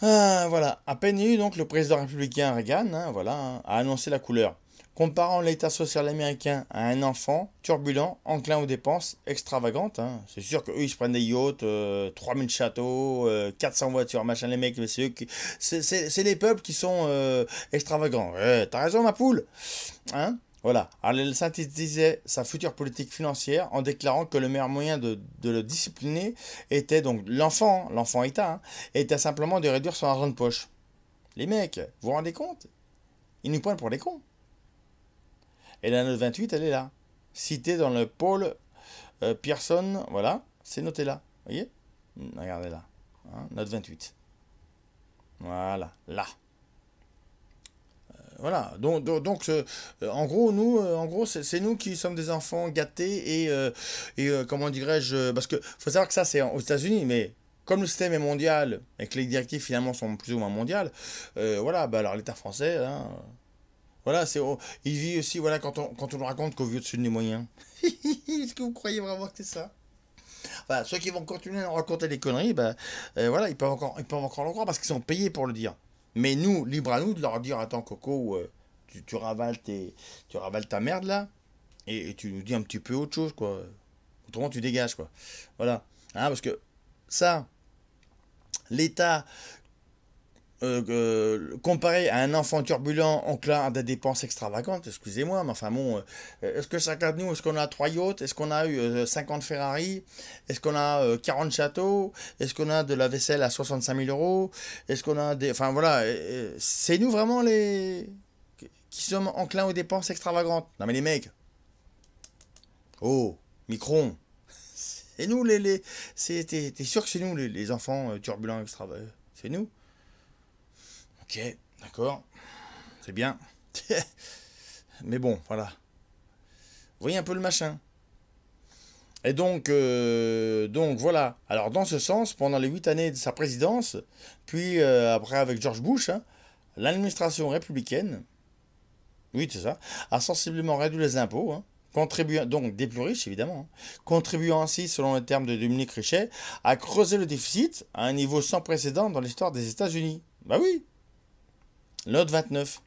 Ah, voilà. À peine eu, donc, le président républicain Reagan hein, voilà, a annoncé la couleur. Comparant l'état social américain à un enfant, turbulent, enclin aux dépenses, extravagantes, hein. C'est sûr qu'eux, ils se prennent des yachts, 3000 euh, châteaux, 400 euh, voitures, machin, les mecs, mais c'est eux qui... C'est les peuples qui sont euh, extravagants. Eh, t'as raison, ma poule hein voilà. Alors, elle synthétisait sa future politique financière en déclarant que le meilleur moyen de, le discipliner était donc l'enfant, hein, l'enfant État, hein, était simplement de réduire son argent de poche. Les mecs, vous vous rendez compte Ils nous pointent pour les cons. Et la note 28, elle est là. Citée dans le pôle euh, Pearson, voilà, c'est noté là. Vous voyez hmm, Regardez là. Hein, note 28. Voilà, là. Euh, voilà, donc, donc, euh, en gros, nous, en gros, c'est nous qui sommes des enfants gâtés et, et comment dirais-je, parce que faut savoir que ça c'est aux États-Unis, mais comme le système est mondial et que les directives finalement sont plus ou moins mondiales, voilà, bah alors l'État français, hein, voilà, c'est, il vit aussi, voilà, quand on, quand on raconte qu'au vieux dessus des moyens. *laughs* Est-ce que vous croyez vraiment que c'est ça Voilà, ceux qui vont continuer à raconter des conneries, ben, euh, voilà, ils peuvent encore, ils peuvent encore le croire parce qu'ils sont payés pour le dire. Mais nous, libre à nous de leur dire, attends, Coco, euh, tu, tu, ravales tu ravales ta merde là, et, tu nous dis un petit peu autre chose, quoi. Autrement, tu dégages, quoi. Voilà. Hein, parce que ça, l'État euh, euh, comparé à un enfant turbulent enclin à des dépenses extravagantes, excusez-moi, mais enfin bon, euh, est-ce que chacun de nous, est-ce qu'on a 3 yachts, est-ce qu'on a eu 50 euh, Ferrari, est-ce qu'on a 40 châteaux, est-ce qu'on a de la vaisselle à 65 000 euros, est-ce qu'on a des... Enfin voilà, c'est nous vraiment les... qui sommes enclins aux dépenses extravagantes. Non mais les mecs, oh, Micron, c'est nous les... les... T'es sûr que c'est nous les, les enfants turbulents extravagants, c'est nous Ok, d'accord. C'est bien. *laughs* Mais bon, voilà. Vous voyez un peu le machin. Et donc, euh, donc voilà. Alors dans ce sens, pendant les huit années de sa présidence, puis euh, après avec George Bush, hein, l'administration républicaine, oui c'est ça, a sensiblement réduit les impôts, hein, contribuant donc des plus riches évidemment, hein, contribuant ainsi, selon le terme de Dominique Richet, à creuser le déficit à un niveau sans précédent dans l'histoire des États-Unis. Bah oui, Note 29.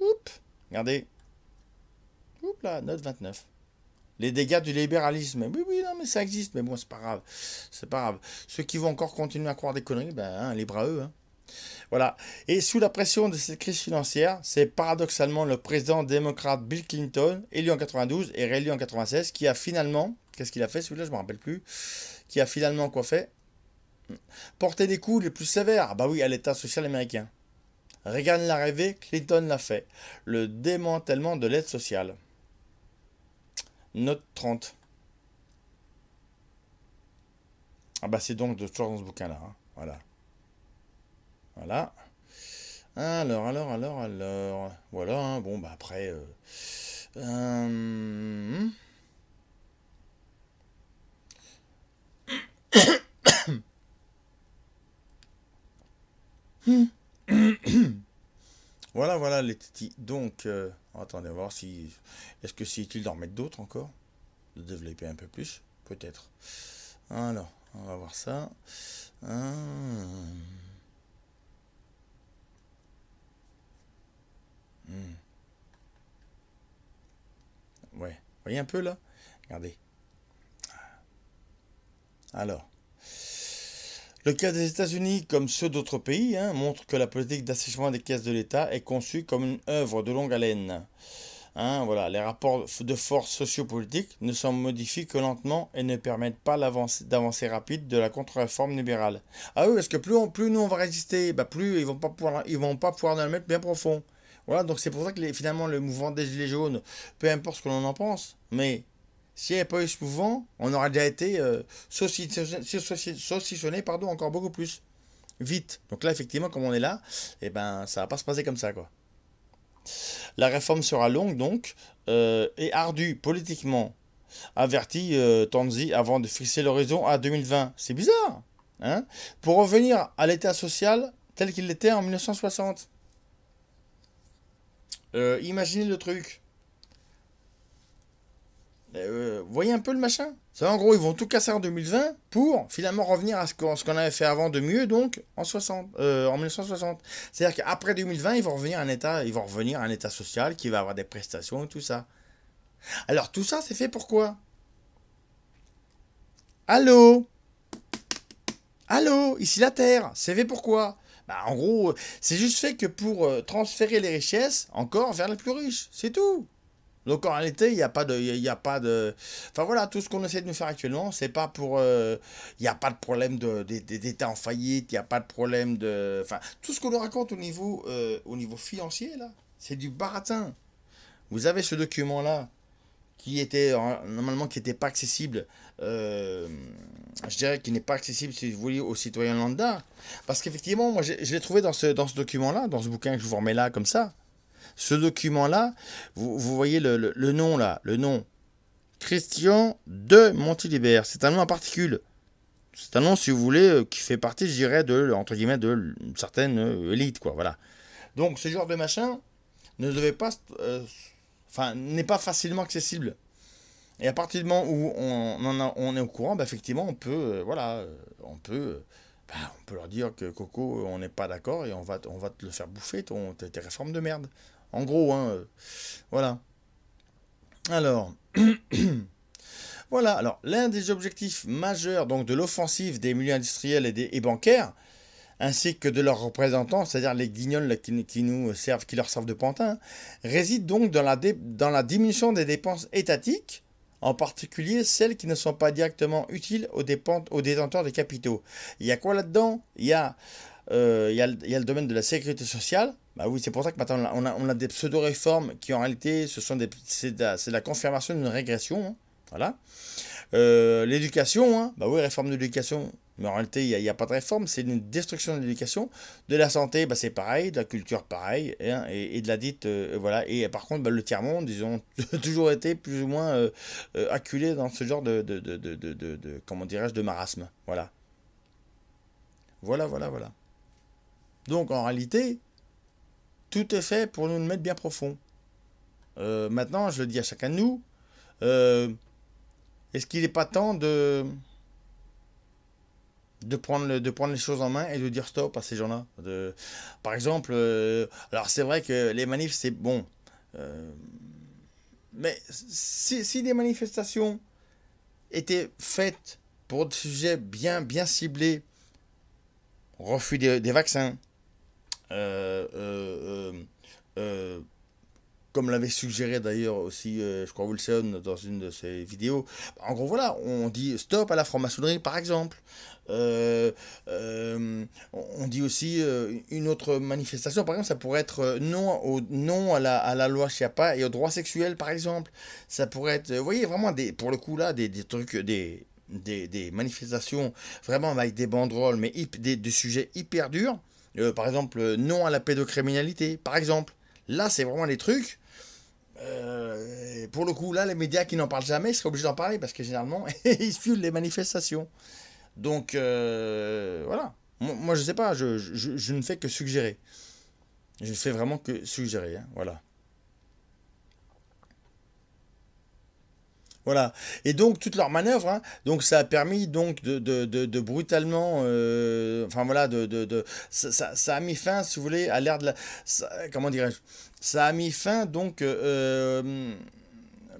Oups, regardez. Oups là, note 29. Les dégâts du libéralisme. Oui, oui, non, mais ça existe. Mais bon, c'est pas grave. C'est pas grave. Ceux qui vont encore continuer à croire des conneries, ben, hein, les bras eux. Hein. Voilà. Et sous la pression de cette crise financière, c'est paradoxalement le président démocrate Bill Clinton, élu en 92 et réélu en 96, qui a finalement, qu'est-ce qu'il a fait celui-là, je me rappelle plus, qui a finalement quoi fait Porter des coups les plus sévères, ah bah oui, à l'État social américain. Reagan l'a rêvé, Clinton l'a fait. Le démantèlement de l'aide sociale. Note 30. Ah bah c'est donc de toujours dans ce bouquin-là. Voilà. Voilà. Alors, alors, alors, alors. Voilà, bon bah après... *coughs* voilà, voilà les petits Donc, euh, attendez, voir si. Est-ce que c'est utile d'en mettre d'autres encore De développer un peu plus Peut-être. Alors, on va voir ça. Hum. Hum. Ouais. voyez un peu là Regardez. Alors. Le cas des États-Unis, comme ceux d'autres pays, hein, montre que la politique d'assèchement des caisses de l'État est conçue comme une œuvre de longue haleine. Hein, voilà, les rapports de force sociopolitiques ne sont modifiés que lentement et ne permettent pas d'avancer rapide de la contre-réforme libérale. Ah oui, parce que plus, on, plus nous on va résister, bah plus ils vont pas pouvoir, ils vont pas pouvoir nous mettre bien profond. Voilà, donc c'est pour ça que finalement le mouvement des Gilets jaunes, peu importe ce que l'on en pense, mais si n'y avait pas eu ce mouvement, on aurait déjà été euh, saucissonné pardon, encore beaucoup plus vite. Donc là, effectivement, comme on est là, ça eh ben, ça va pas se passer comme ça. quoi. La réforme sera longue, donc, euh, et ardue politiquement, avertit euh, avant de fixer l'horizon à 2020. C'est bizarre hein Pour revenir à l'état social tel qu'il l'était en 1960. Euh, imaginez le truc. Ben, euh, vous voyez un peu le machin Ça, en gros, ils vont tout casser en 2020 pour finalement revenir à ce qu'on avait fait avant de mieux, donc en, 60, euh, en 1960. C'est-à-dire qu'après 2020, ils vont, revenir à un état, ils vont revenir état social qui va avoir des prestations et tout ça. Alors, tout ça, c'est fait pourquoi Allô Allô Ici la Terre C'est fait pourquoi bah, ben, en gros, euh, c'est juste fait que pour transférer les richesses encore vers les plus riches. C'est tout. Donc en réalité, il n'y a pas de... Il y a pas de... Enfin voilà, tout ce qu'on essaie de nous faire actuellement, c'est pas pour... Euh, il n'y a pas de problème d'État en faillite, il n'y a pas de problème de... Enfin, tout ce qu'on nous raconte au niveau, euh, au niveau financier, là, c'est du baratin. Vous avez ce document-là, qui était normalement qui pas accessible, euh, je dirais qu'il n'est pas accessible si vous voulez aux citoyens lambda, parce qu'effectivement moi je, l'ai trouvé dans ce, dans ce document là, dans ce bouquin que je vous remets là comme ça, ce document-là, vous, voyez le, nom là, le nom. Christian de Montilibert. C'est un nom en particule. C'est un nom, si vous voulez, euh, qui fait partie, je dirais, de, entre guillemets, de certaine euh, élite, quoi, voilà. Donc, ce genre de machin ne devait pas... Euh, enfin, n'est pas facilement accessible. Et à partir du moment où on, on, est au courant, bah, effectivement, on peut, voilà, on peut... Bah, on peut leur dire que Coco, on n'est pas d'accord et on va, on va te le faire bouffer, ton, tes réformes de merde. En gros, hein, euh, voilà. Alors, *clears throat* voilà, alors l'un des objectifs majeurs donc, de l'offensive des milieux industriels et, des, bancaires, ainsi que de leurs représentants, c'est-à-dire les guignols qui, nous servent, qui leur servent de pantin, réside donc dans la, dans la diminution des dépenses étatiques, en particulier celles qui ne sont pas directement utiles aux, aux détenteurs de capitaux. Il y a quoi là-dedans il, euh, il y a le domaine de la sécurité sociale, bah oui, c'est pour ça que maintenant on a, des pseudo-réformes qui en réalité, ce sont des, c'est, la, confirmation d'une régression. Hein. voilà. Euh, l'éducation, hein, bah oui, réforme de l'éducation. Mais en réalité, il n'y a, pas de réforme, c'est une destruction de l'éducation. De la santé, bah, c'est pareil, de la culture, pareil, hein, et, de la dite, euh, voilà. Et par contre, bah, le tiers-monde, ils ont *laughs* toujours été plus ou moins euh, acculés dans ce genre de, de, de, de, de comment dirais-je, de marasme. Voilà. Voilà, voilà, voilà. Donc en réalité, tout est fait pour nous le mettre bien profond. Euh, maintenant, je le dis à chacun de nous, euh, est-ce qu'il n'est pas temps de, de, prendre de prendre les choses en main et de dire stop à ces gens-là Par exemple, euh, alors c'est vrai que les manifs, c'est bon. mais si, des manifestations étaient faites pour des sujets bien, bien ciblés, refus des vaccins, euh, euh, euh, comme l'avait suggéré d'ailleurs aussi, je crois, Wilson dans une de ses vidéos. En gros, voilà, on dit stop à la franc-maçonnerie, par exemple. on dit aussi une autre manifestation, par exemple, ça pourrait être non, au, non à, la, à la loi Chiappa et au droit sexuel, par exemple. Ça pourrait être, vous voyez, vraiment, des, pour le coup, là, des, des trucs, des, des, des, manifestations vraiment avec des banderoles, mais des, des sujets hyper durs. Euh, par exemple, euh, non à la pédocriminalité, par exemple. Là, c'est vraiment des trucs. Euh, pour le coup, là, les médias qui n'en parlent jamais seraient obligés d'en parler parce que généralement, *laughs* ils suivent les manifestations. Donc, voilà. Moi, je ne sais pas, je, ne fais que suggérer. Je ne fais vraiment que suggérer. Hein, voilà. Voilà. Et donc, toutes leurs manœuvres, hein, donc ça a permis donc de, de, de, brutalement. Euh, enfin, voilà, de, de ça, a mis fin, si vous voulez, à l'ère de la. comment dirais-je Ça a mis fin, donc. Euh, euh,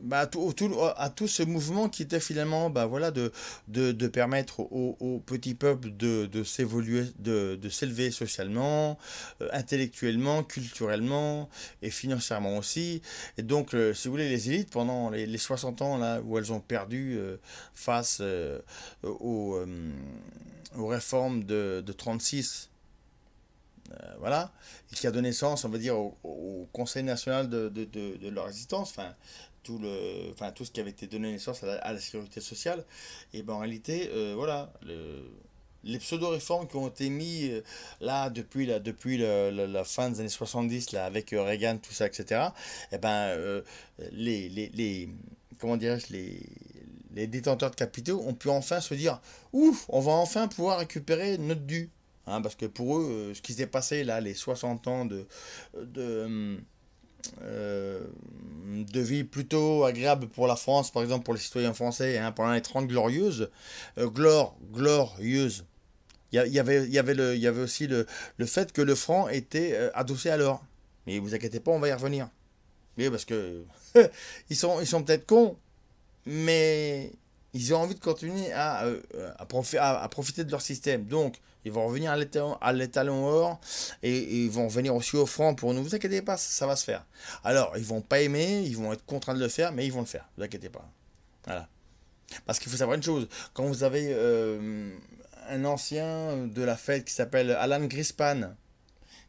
bah, tout, tout, à tout ce mouvement qui était finalement bah, voilà, de, de, de permettre aux petits peuples peuple de, de s'évoluer, de, de s'élever socialement, euh, intellectuellement, culturellement et financièrement aussi. Et donc, euh, si vous voulez, les élites, pendant les, 60 ans là, où elles ont perdu euh, face aux, aux, réformes de, de 36, voilà, et qui a donné sens, on va dire, au, Conseil national de, de, de, de leur existence, enfin, tout le enfin tout ce qui avait été donné naissance à la, sécurité sociale et ben en réalité euh, voilà les pseudo-réformes qui ont été mises euh, là depuis, la, depuis la, la, fin des années 70, là, avec euh, Reagan, tout ça, etc., et eh ben, les, les, les, comment dirais-je, les, les détenteurs de capitaux ont pu enfin se dire Ouf, on va enfin pouvoir récupérer notre dû. Hein, parce que pour eux, ce qui s'est passé là, les 60 ans de. de hum, euh, de vie plutôt agréable pour la France, par exemple pour les citoyens français, hein, pendant les 30 glorieuses. Euh, glorieuse. Il y, avait, y avait y avait aussi le, fait que le franc était euh, adossé à l'or. Mais vous inquiétez pas, on va y revenir. Mais parce que *laughs* ils sont, ils sont peut-être cons, mais ils ont envie de continuer à, à profiter de leur système. Donc, ils vont revenir à l'étalon or et ils vont revenir aussi au front pour nous. Vous inquiétez pas, ça va se faire. Alors, ils vont pas aimer, ils vont être contraints de le faire, mais ils vont le faire. Vous inquiétez pas. Voilà. Parce qu'il faut savoir une chose, quand vous avez euh, un ancien de la fête qui s'appelle Alan Grispan,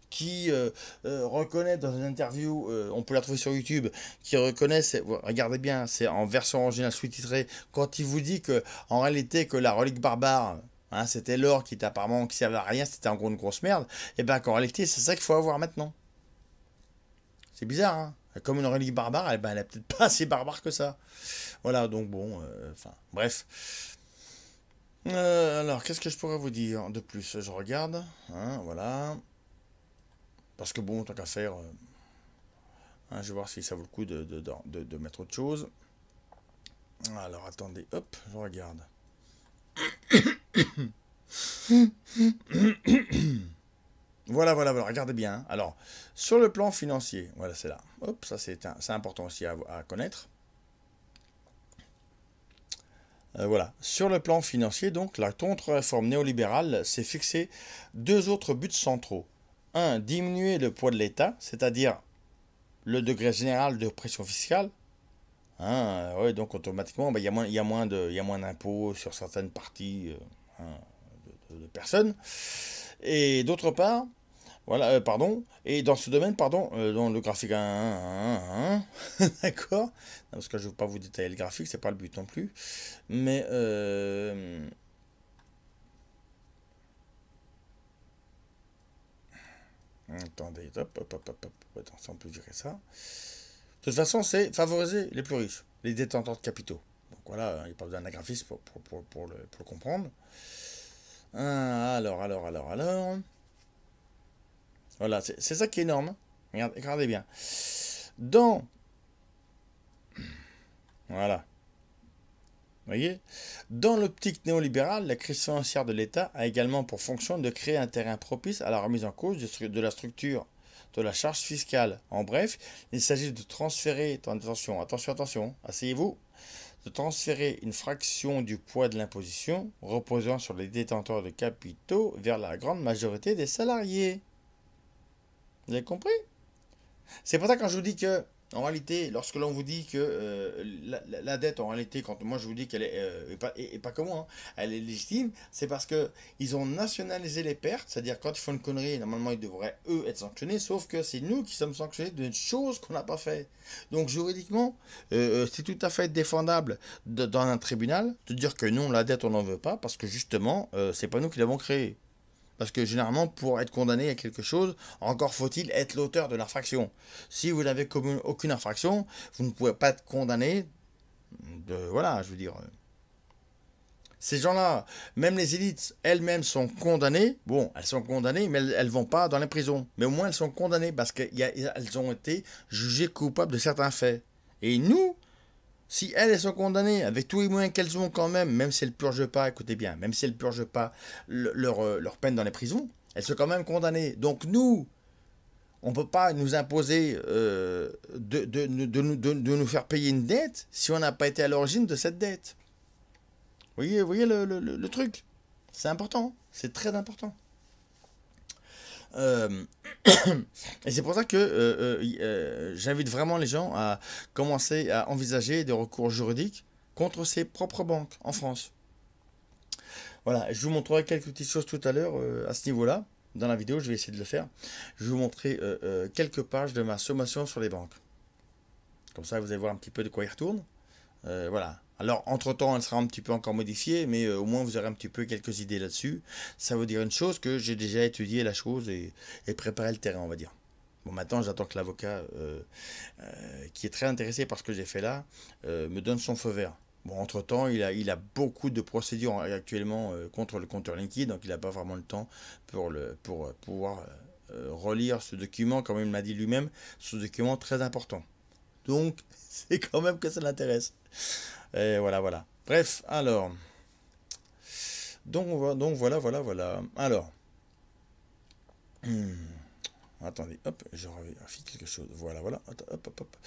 qui euh, euh, reconnaît dans une interview, on peut la trouver sur YouTube, qui reconnaît, regardez bien, c'est en version originale sous-titrée, quand il vous dit que en réalité que la relique barbare, Hein, c'était l'or qui était apparemment qui servait à rien, c'était en gros une grosse merde, et eh ben qu'en réalité c'est ça qu'il faut avoir maintenant. C'est bizarre, hein comme une relique barbare, eh ben, elle, ben, peut-être pas assez barbare que ça. Voilà, donc bon, euh, enfin, bref. Euh, alors, qu'est-ce que je pourrais vous dire de plus Je regarde, hein, voilà. Parce que bon, tant qu'à faire, euh, hein, je vais voir si ça vaut le coup de, de mettre autre chose. Alors, attendez, hop, je regarde. *coughs* voilà, voilà, voilà, regardez bien. Hein. Alors, sur le plan financier, voilà, c'est là. Hop, ça c'est important aussi à, connaître. Euh, voilà. Sur le plan financier, donc, la contre-réforme néolibérale s'est fixée deux autres buts centraux. Un, diminuer le poids de l'État, c'est-à-dire le degré général de pression fiscale. Hein, donc automatiquement, il y, a moins d'impôts sur certaines parties. Euh de, personnes. Et d'autre part, voilà, euh, pardon, et dans ce domaine, pardon, euh, dans le graphique 1, hein, hein, hein, *laughs* d'accord Parce que je ne veux pas vous détailler le graphique, c'est pas le but non plus. Mais... Euh, attendez, hop, hop, hop, hop, hop, on peut virer ça. De toute façon, c'est favoriser les plus riches, les détenteurs de capitaux voilà, il n'y a pas besoin d'un graphisme pour, le, comprendre. Ah, alors, alors, alors, alors. Voilà, c'est ça qui est énorme. Regardez, regardez bien. Dans... Voilà. Vous voyez Dans l'optique néolibérale, la crise financière de l'État a également pour fonction de créer un terrain propice à la remise en cause de la structure de la charge fiscale. En bref, il s'agit de transférer, attention, attention, attention, asseyez-vous, de transférer une fraction du poids de l'imposition reposant sur les détenteurs de capitaux vers la grande majorité des salariés. Vous avez compris C'est pour ça que quand je vous dis que en réalité, lorsque l'on vous dit que euh, la, dette, en réalité, quand moi je vous dis qu'elle est, euh, pas, et, que moi, hein, elle est légitime, c'est parce qu'ils ont nationalisé les pertes, c'est-à-dire quand ils font une connerie, normalement ils devraient eux être sanctionnés, sauf que c'est nous qui sommes sanctionnés d'une chose qu'on n'a pas faite. Donc juridiquement, euh, c'est tout à fait défendable dans un tribunal de dire que non, la dette on n'en veut pas, parce que justement, c'est pas nous qui l'avons créée. Parce que généralement, pour être condamné à quelque chose, encore faut-il être l'auteur de l'infraction. Si vous n'avez commis aucune infraction, vous ne pouvez pas être condamné. De, voilà, je veux dire. Euh, ces gens-là, même les élites elles-mêmes sont condamnées. Bon, elles sont condamnées, mais elles ne vont pas dans les prisons. Mais au moins, elles sont condamnées parce qu'elles ont été jugées coupables de certains faits. Et nous, si elles, sont condamnées, avec tous les moyens qu'elles ont quand même, même si elles purgent pas, écoutez bien, même si elles purgent pas euh, leur, peine dans les prisons, elles sont quand même condamnées. Donc nous, on ne peut pas nous imposer euh, de, de, nous faire payer une dette si on n'a pas été à l'origine de cette dette. Vous voyez, vous voyez le truc C'est important, c'est très important. Euh, *coughs* et c'est pour ça que euh, euh, j'invite vraiment les gens à commencer à envisager des recours juridiques contre ses propres banques en France. Voilà, je vous montrerai quelques petites choses tout à l'heure à ce niveau-là. Dans la vidéo, je vais essayer de le faire. Je vais vous montrer quelques pages de ma sommation sur les banques. Comme ça, vous allez voir un petit peu de quoi il retourne. voilà, alors, entre-temps, elle sera un petit peu encore modifiée, mais euh, au moins vous aurez un petit peu quelques idées là-dessus. Ça veut dire une chose que j'ai déjà étudié la chose et, préparé le terrain, on va dire. Bon, maintenant, j'attends que l'avocat, euh, euh, qui est très intéressé par ce que j'ai fait là, me donne son feu vert. Bon, entre-temps, il a, il a beaucoup de procédures hein, actuellement contre le compteur Linky, donc il n'a pas vraiment le temps pour, pour pouvoir relire ce document, comme il m'a dit lui-même, ce document très important. Donc, *laughs* c'est quand même que ça l'intéresse. Et voilà, voilà. Bref, alors. Donc, donc voilà, voilà, voilà. Alors. Hmm. Attendez, hop, je fait quelque chose. Voilà, voilà. Hop, hop, hop.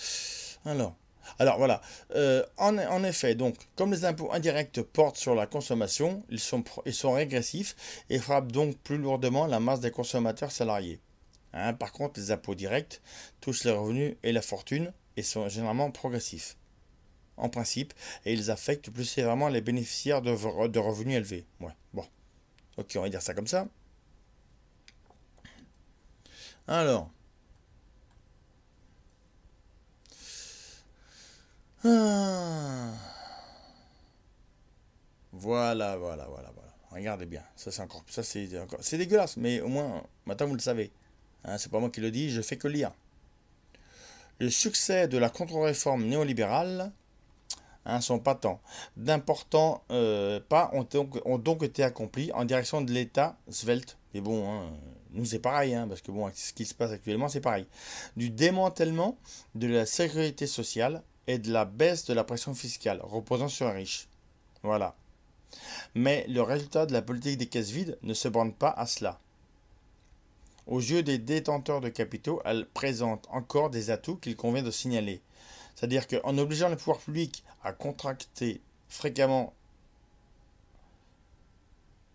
Alors. Alors voilà, euh, en, effet, donc, comme les impôts indirects portent sur la consommation, ils sont, ils sont régressifs et frappent donc plus lourdement la masse des consommateurs salariés. Hein, par contre, les impôts directs touchent les revenus et la fortune et sont généralement progressifs en principe, et ils affectent plus sévèrement les bénéficiaires de, revenus élevés. bon. Ok, on va dire ça comme ça. Alors. Ah. Voilà, voilà, voilà, voilà. Regardez bien. Ça, c'est encore. Ça, c'est encore. C'est dégueulasse, mais au moins, maintenant, vous le savez. Hein, c'est pas moi qui le dis, je fais que lire. Le succès de la contre-réforme néolibérale hein, pas patents. D'importants euh, pas ont donc, ont donc, été accomplis en direction de l'État svelte. Mais bon, hein, nous c'est pareil, hein, parce que bon, ce qui se passe actuellement, c'est pareil. Du démantèlement de la sécurité sociale et de la baisse de la pression fiscale reposant sur les riches. Voilà. Mais le résultat de la politique des caisses vides ne se borne pas à cela. Aux yeux des détenteurs de capitaux, elle présente encore des atouts qu'il convient de signaler. C'est-à-dire qu'en obligeant le pouvoir public à contracter fréquemment...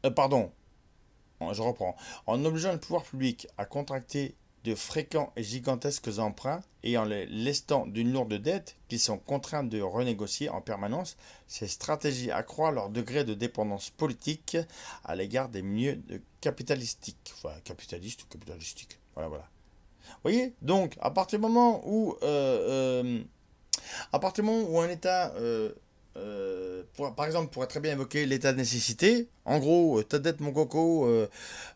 Euh, pardon, je reprends. En obligeant le pouvoir public à contracter de fréquents et gigantesques emprunts et en les laissant d'une lourde dette qu'ils sont contraints de renégocier en permanence, ces stratégies accroissent leur degré de dépendance politique à l'égard des milieux capitalistiques. Enfin, capitalistes ou capitalistiques, Voilà, voilà. Vous voyez Donc, à partir du moment où euh, euh, à partir du moment où un État, euh, euh, par exemple, pourrait très bien évoquer l'état de nécessité, en gros, euh, ta dette, mon coco,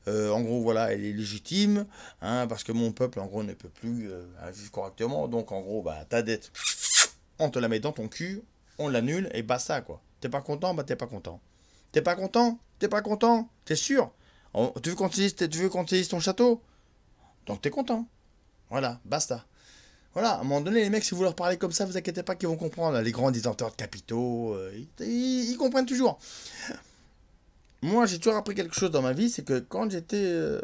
en gros, voilà, elle est légitime, hein, parce que mon peuple, en gros, ne peut plus vivre correctement, donc en gros, bah, ta dette, on te la met dans ton cul, on l'annule, et basta, quoi. T'es pas content, bah t'es pas content. T'es pas content T'es pas content T'es sûr Tu veux qu'on te tu veux ton château Donc t'es content. Voilà, basta. Voilà, à un moment donné, les mecs, si vous leur parlez comme ça, vous inquiétez pas qu'ils vont comprendre. Les grands détenteurs de capitaux, euh, ils, comprennent toujours. Moi, j'ai toujours appris quelque chose dans ma vie, c'est que quand j'étais euh,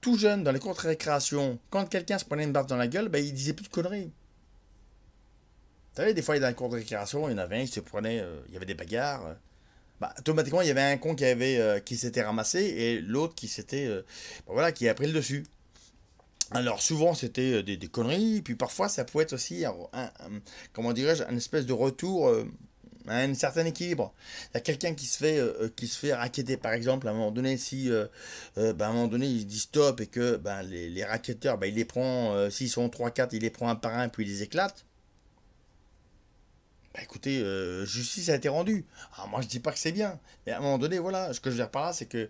tout jeune dans les cours de récréation, quand quelqu'un se prenait une barre dans la gueule, bah, il disait plus de conneries. Vous savez, des fois, dans les cours de récréation, il y en avait un se prenait, euh, il y avait des bagarres. Bah, automatiquement, il y avait un con qui, avait, qui s'était ramassé et l'autre qui s'était, ben, voilà, qui a pris le dessus. Alors souvent c'était euh, des, conneries, puis parfois ça pouvait être aussi, un, comment dirais-je, un espèce de retour euh, à un certain équilibre. Il y a quelqu'un qui se fait euh, qui se fait raqueter par exemple à un moment donné si ben, à un moment donné il dit stop et que ben, les, les ben, il les prend s'ils sont trois 4 il les prend un par un puis il les éclate. Ben, écoutez, justice a été rendue. moi je dis pas que c'est bien, mais à un moment donné, voilà, ce que je veux dire par là, c'est que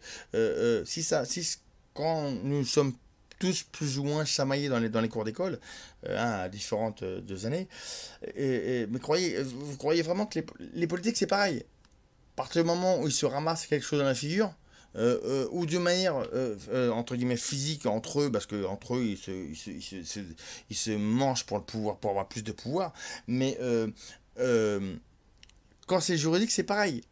si ça, si quand nous sommes tous plus ou moins chamaillés dans les, dans les cours d'école, euh, hein, à différentes euh, deux années. Et, et, mais croyez, vous croyez vraiment que les, les politiques, c'est pareil À partir du moment où ils se ramassent quelque chose dans la figure, euh, ou de manière entre guillemets physique entre eux parce que entre eux ils se, se, ils se, ils se, mangent pour le pouvoir pour avoir plus de pouvoir mais quand c'est juridique c'est pareil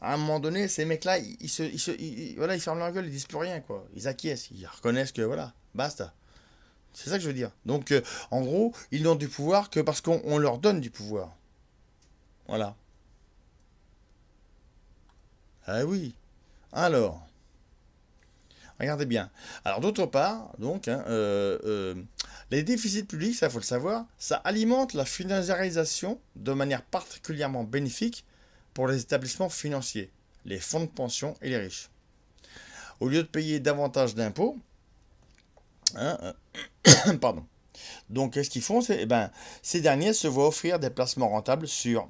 à un moment donné, ces mecs-là, ils, se, voilà, ils ferment leur gueule, ils disent plus rien, quoi. Ils acquiescent, ils reconnaissent que, voilà, basta. C'est ça que je veux dire. Donc, euh, en gros, ils n'ont du pouvoir que parce qu'on leur donne du pouvoir. Voilà. Ah oui. Alors. Regardez bien. Alors d'autre part, donc, hein, euh, euh, les déficits publics, ça il faut le savoir, ça alimente la financiarisation de manière particulièrement bénéfique pour les établissements financiers, les fonds de pension et les riches. Au lieu de payer davantage d'impôts, hein, hein, *coughs* pardon. Donc, ce qu'ils font, eh ben, ces derniers se voient offrir des placements rentables sur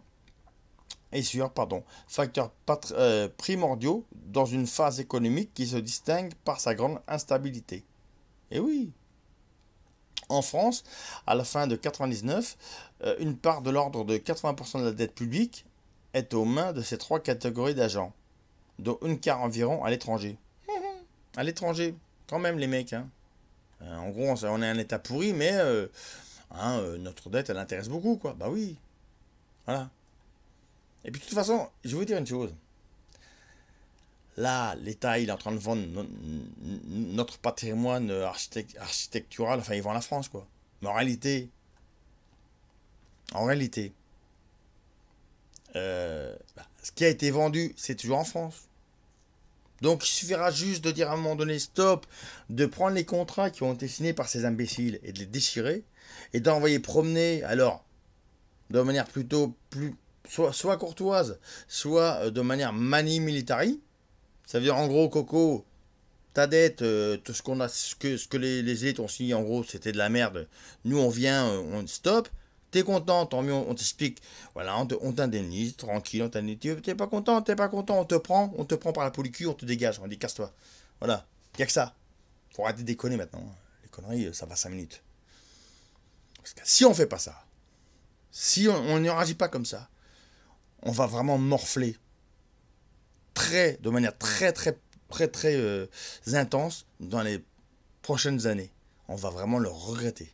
et sur pardon, facteurs euh, primordiaux dans une phase économique qui se distingue par sa grande instabilité. Et eh oui. En France, à la fin de 1999, euh, une part de l'ordre de 80% de la dette publique est aux mains de ces trois catégories d'agents, dont une quart environ à l'étranger. *laughs* à l'étranger, quand même les mecs. Hein. Euh, en gros, on est un état pourri, mais euh, hein, euh, notre dette, elle intéresse beaucoup, quoi. Bah oui. Voilà. Et puis de toute façon, je vais vous dire une chose. Là, l'État, il est en train de vendre notre patrimoine architectural. Enfin, il vend la France, quoi. Mais en réalité, en réalité, euh, bah, ce qui a été vendu, c'est toujours en France. Donc il suffira juste de dire à un moment donné stop, de prendre les contrats qui ont été signés par ces imbéciles et de les déchirer, et d'envoyer promener, alors, de manière plutôt plus, soit, courtoise, soit euh, de manière mani militari. Ça veut dire en gros, Coco, ta dette, euh, tout ce qu'on a, ce que, les, les ont signé, en gros, c'était de la merde. Nous, on vient, on stop. T'es content, tant mieux, on t'explique. Voilà, on t'indemnise, tranquille, on t'indemnise. T'es pas content, t'es pas content, on te prend, on te prend par la polycure, on te dégage, on dit casse-toi. Voilà, y'a a que ça. Faut arrêter de déconner maintenant. Hein. Les conneries, euh, ça va 5 minutes. si on fait pas ça, si on réagit pas comme ça, on va vraiment morfler très, de manière très, très, très, très euh, intense dans les prochaines années. On va vraiment le regretter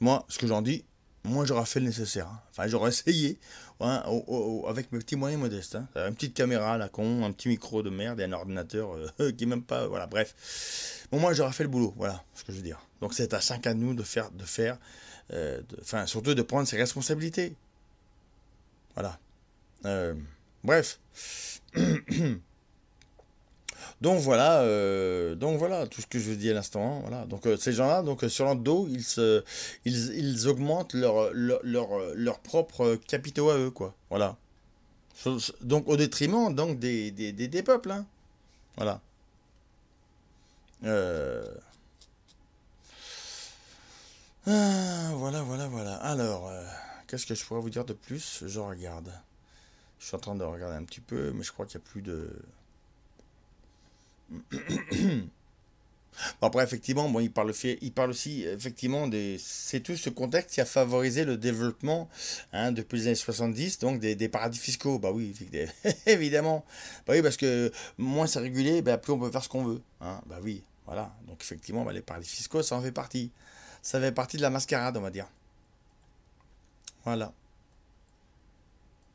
moi, ce que j'en dis, moi j'aurais fait le nécessaire. Hein. Enfin, j'aurais essayé hein, avec mes petits moyens modestes. Hein. Euh, une petite caméra, la con, un petit micro de merde et un ordinateur euh, *laughs* qui est même pas. voilà, bref. Bon, moi j'aurais fait le boulot, voilà ce que je veux dire. Donc c'est à chacun de nous de faire, de faire, euh, enfin surtout de prendre ses responsabilités. Voilà. bref. *clears throat* Donc voilà, euh, donc voilà tout ce que je vous dis à l'instant. Hein, voilà. Donc euh, ces gens-là, donc euh, sur leur dos, ils, se, ils, augmentent leur, leur, leur, propre capitaux à eux, quoi. Voilà. Donc au détriment donc des, des, peuples, hein. Voilà. Ah, voilà, voilà, voilà. Alors, qu'est-ce que je pourrais vous dire de plus Je regarde. Je suis en train de regarder un petit peu, mais je crois qu'il n'y a plus de... Après, effectivement, bon, il, parle, aussi, effectivement, c'est tout ce contexte qui a favorisé le développement hein, depuis les années 70, donc des, paradis fiscaux. Bah oui, *laughs* évidemment. Bah oui, parce que moins c'est régulé, bah, plus on peut faire ce qu'on veut. Hein. Bah oui, voilà. Donc, effectivement, bah, les paradis fiscaux, ça en fait partie. Ça fait partie de la mascarade, on va dire. Voilà.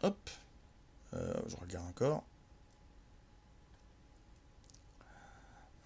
Hop. Euh, je regarde encore.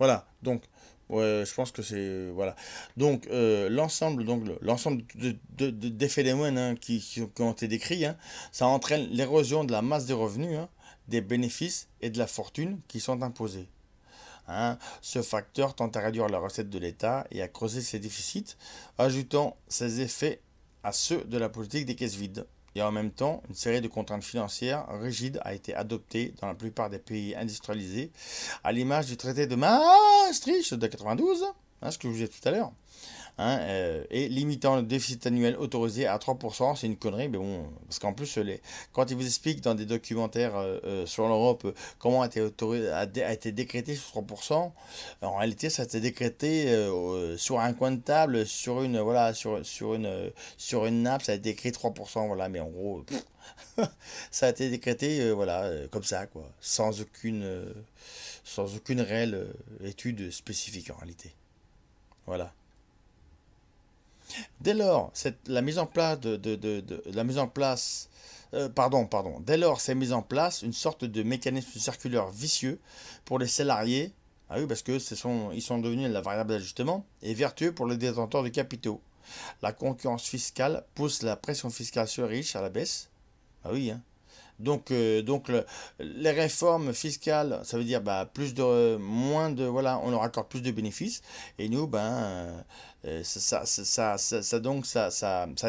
Voilà, donc je pense que c'est voilà. Donc euh, l'ensemble donc l'ensemble de, des phénomènes hein, qui, ont été décrits, hein, ça entraîne l'érosion de la masse des revenus, hein, des bénéfices et de la fortune qui sont imposés. Ce facteur tend à réduire la recette de l'État et à creuser ses déficits, ajoutant ses effets à ceux de la politique des caisses vides et en même temps, une série de contraintes financières rigides a été adoptée dans la plupart des pays industrialisés, à l'image du traité de Maastricht de 1992, hein, ce que je vous disais tout à l'heure. Hein, euh, et limitant le déficit annuel autorisé à 3%, c'est une connerie, mais bon, parce qu'en plus, quand ils vous expliquent dans des documentaires euh, euh, sur l'Europe comment a été, autorisé, a, été décrété sur 3%, en réalité, ça a été décrété sur un coin de table, sur une, voilà, sur, sur une, sur une nappe, ça a été écrit 3%, voilà, mais en gros, *laughs* ça a été décrété, voilà, comme ça, quoi, sans aucune, sans aucune réelle étude spécifique en réalité. Voilà. Dès lors, cette, la mise en place de, la mise en place euh, pardon, pardon. Dès lors, c'est mise en place une sorte de mécanisme circulaire vicieux pour les salariés, ah oui, parce que ce sont, ils sont devenus la variable d'ajustement, et vertueux pour les détenteurs de capitaux. La concurrence fiscale pousse la pression fiscale sur les riches à la baisse. Ah oui, hein. Donc, euh, donc les réformes fiscales, ça veut dire bah, plus de, moins de, voilà, on leur accorde plus de bénéfices. Et nous, ben, euh, euh, ça, donc ça,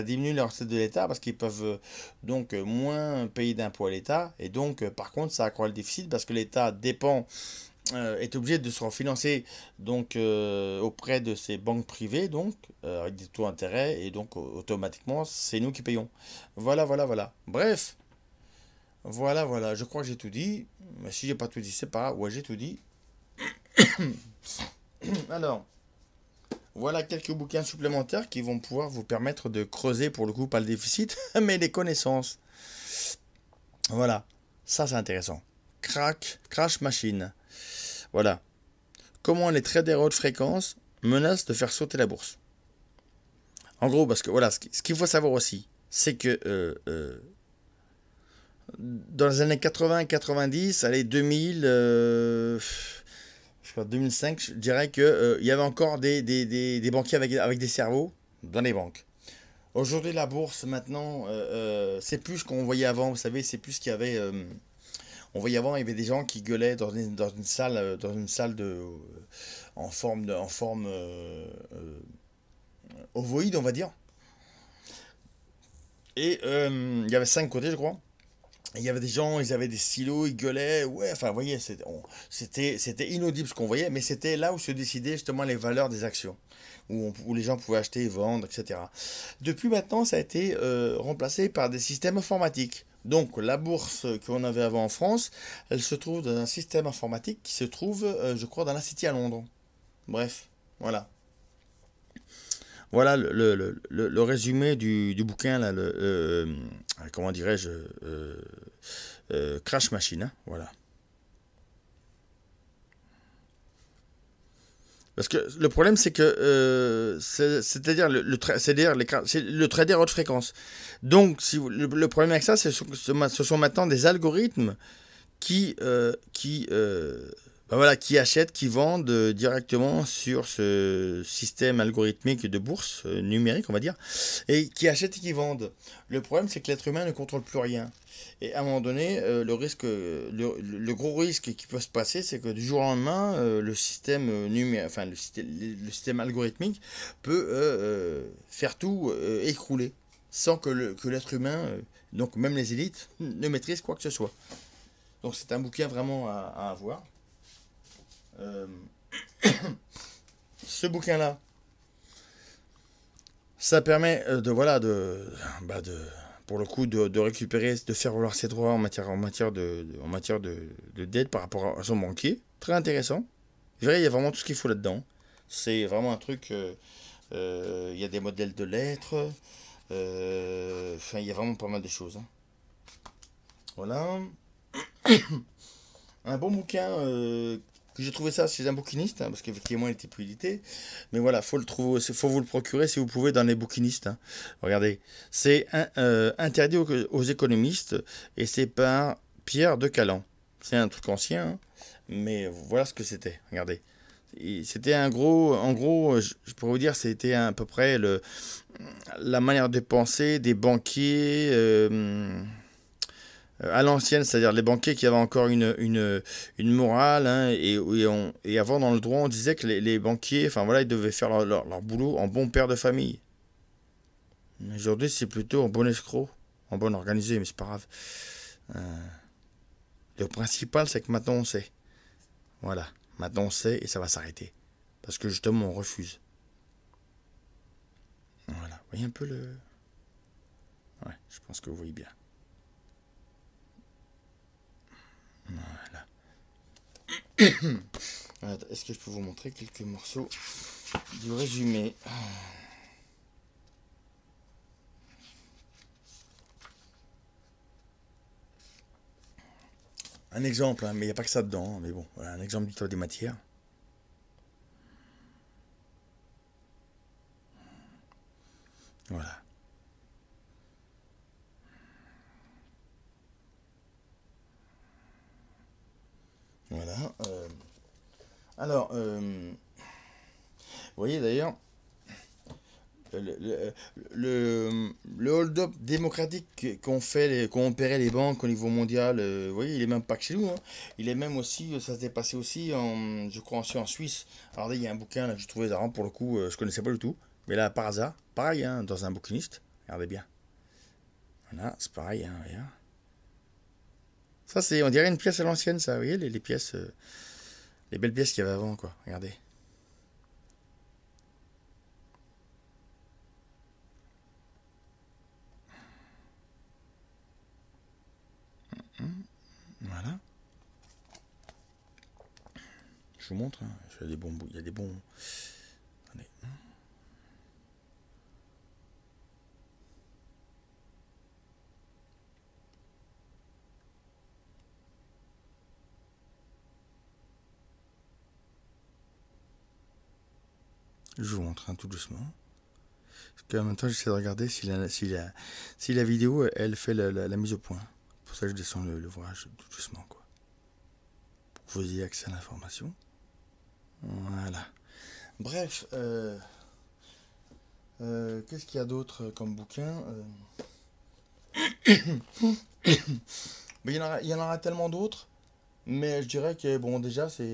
diminue leur recette de l'État parce qu'ils peuvent donc moins payer d'impôts à l'État. Et donc, par contre, ça accroît le déficit parce que l'État dépend est obligé de se refinancer donc auprès de ces banques privées donc avec des taux d'intérêt et donc automatiquement c'est nous qui payons. Voilà voilà voilà. Bref, voilà, voilà, je crois que j'ai tout dit. Mais si j'ai pas tout dit, c'est pas grave. Ouais, j'ai tout dit. *coughs* Alors, voilà quelques bouquins supplémentaires qui vont pouvoir vous permettre de creuser, pour le coup, pas le déficit, *laughs* mais les connaissances. Voilà, ça c'est intéressant. Crack, crash machine. Voilà. Comment les traders haute fréquence menacent de faire sauter la bourse. En gros, parce que voilà, ce qu'il faut savoir aussi, c'est que euh, euh, dans les années 80, 90, allez, 2000, euh, je crois 2005, je dirais qu'il euh, il y avait encore des, des, des, banquiers avec, avec des cerveaux dans les banques. Aujourd'hui, la bourse, maintenant, euh, c'est plus ce qu'on voyait avant, vous savez, c'est plus ce qu'il y avait. on voyait avant, il y avait des gens qui gueulaient dans une, dans une salle, dans une salle de, en forme, en forme ovoïde, on va dire. Et il y avait cinq côtés, je crois il y avait des gens, ils avaient des stylos, ils gueulaient, ouais, enfin, vous voyez, c'était inaudible ce qu'on voyait, mais c'était là où se décidaient justement les valeurs des actions, où, les gens pouvaient acheter, et vendre, etc. Depuis maintenant, ça a été euh, remplacé par des systèmes informatiques. Donc la bourse qu'on avait avant en France, elle se trouve dans un système informatique qui se trouve, euh, je crois, dans la City à Londres. Bref, voilà. Voilà le, résumé du, bouquin, là, le, euh, comment dirais-je, euh, euh, Crash Machine. Hein, voilà. Parce que le problème, c'est que c'est-à-dire le, le, trader haute fréquence. Donc, si le, problème avec ça, c'est ce, sont maintenant des algorithmes qui, qui ben voilà, qui achètent, qui vendent euh, directement sur ce système algorithmique de bourse euh, numérique, on va dire, et qui achètent et qui vendent. Le problème, c'est que l'être humain ne contrôle plus rien. Et à un moment donné, euh, le, risque, le, gros risque qui peut se passer, c'est que du jour au lendemain, le, système numérique, enfin, le, système algorithmique peut faire tout écrouler, sans que l'être humain, donc même les élites, ne maîtrisent quoi que ce soit. Donc c'est un bouquin vraiment à avoir. Euh, *coughs* ce bouquin-là, ça permet euh, de, voilà, de, bah de pour le coup, de, récupérer, de faire valoir ses droits en matière, en matière, de, en matière de, de, dette par rapport à son banquier. Très intéressant. vrai il y a vraiment tout ce qu'il faut là-dedans. C'est vraiment un truc. Euh, il y a des modèles de lettres. enfin, il y a vraiment pas mal de choses. Hein. Voilà. *coughs* un bon bouquin j'ai trouvé ça chez un bouquiniste, hein, parce qu'effectivement, il était plus édité. Mais voilà, il faut vous le procurer si vous pouvez dans les bouquinistes. Hein. Regardez, c'est euh, interdit aux, économistes et c'est par Pierre de Calan. C'est un truc ancien, hein, mais voilà ce que c'était. Regardez. C'était un gros, en gros, je, pourrais vous dire, c'était à peu près le, la manière de penser des banquiers. Euh, euh, à l'ancienne, c'est-à-dire les banquiers qui avaient encore une, une, morale, hein, et, et, avant dans le droit, on disait que les, banquiers, enfin voilà, ils devaient faire leur, boulot en bon père de famille. Aujourd'hui, c'est plutôt en bon escroc, en bon organisé, mais c'est pas grave. Euh, le principal, c'est que maintenant on sait. Voilà, maintenant on sait et ça va s'arrêter. Parce que justement, on refuse. Voilà, vous voyez un peu le... Ouais, je pense que vous voyez bien. Voilà. *coughs* Est-ce que je peux vous montrer quelques morceaux du résumé Un exemple, hein, mais il n'y a pas que ça dedans, hein, mais bon, un exemple du toit des matières. Alors, euh, vous voyez d'ailleurs, le, le, hold-up démocratique qu'ont fait, opéré les banques au niveau mondial, euh, vous voyez, il est même pas que chez nous. Hein. Il est même aussi, euh, ça s'est passé aussi, en, je crois, aussi en Suisse. Alors il y a un bouquin, là, je trouvais avant, pour le coup, je je connaissais pas du tout. Mais là, par hasard, pareil, hein, dans un bouquiniste, regardez bien. Voilà, c'est pareil, hein, Ça, c'est, on dirait une pièce à l'ancienne, ça, vous voyez, les, pièces les belles pièces qu'il y avait avant, quoi. Regardez. Voilà. Je vous montre, hein. il, y a des bons, il y a des bons, Je vous montre tout doucement. Parce qu'en même temps, j'essaie de regarder si la, si la, vidéo, elle fait la, mise au point. Pour ça, je descends le, tout doucement. Quoi. Pour que vous ayez accès à l'information. Voilà. Bref, euh, euh, qu'est-ce qu'il y a d'autre comme bouquin euh? *coughs* il y en aura tellement d'autres. Mais je dirais que, bon, déjà, c'est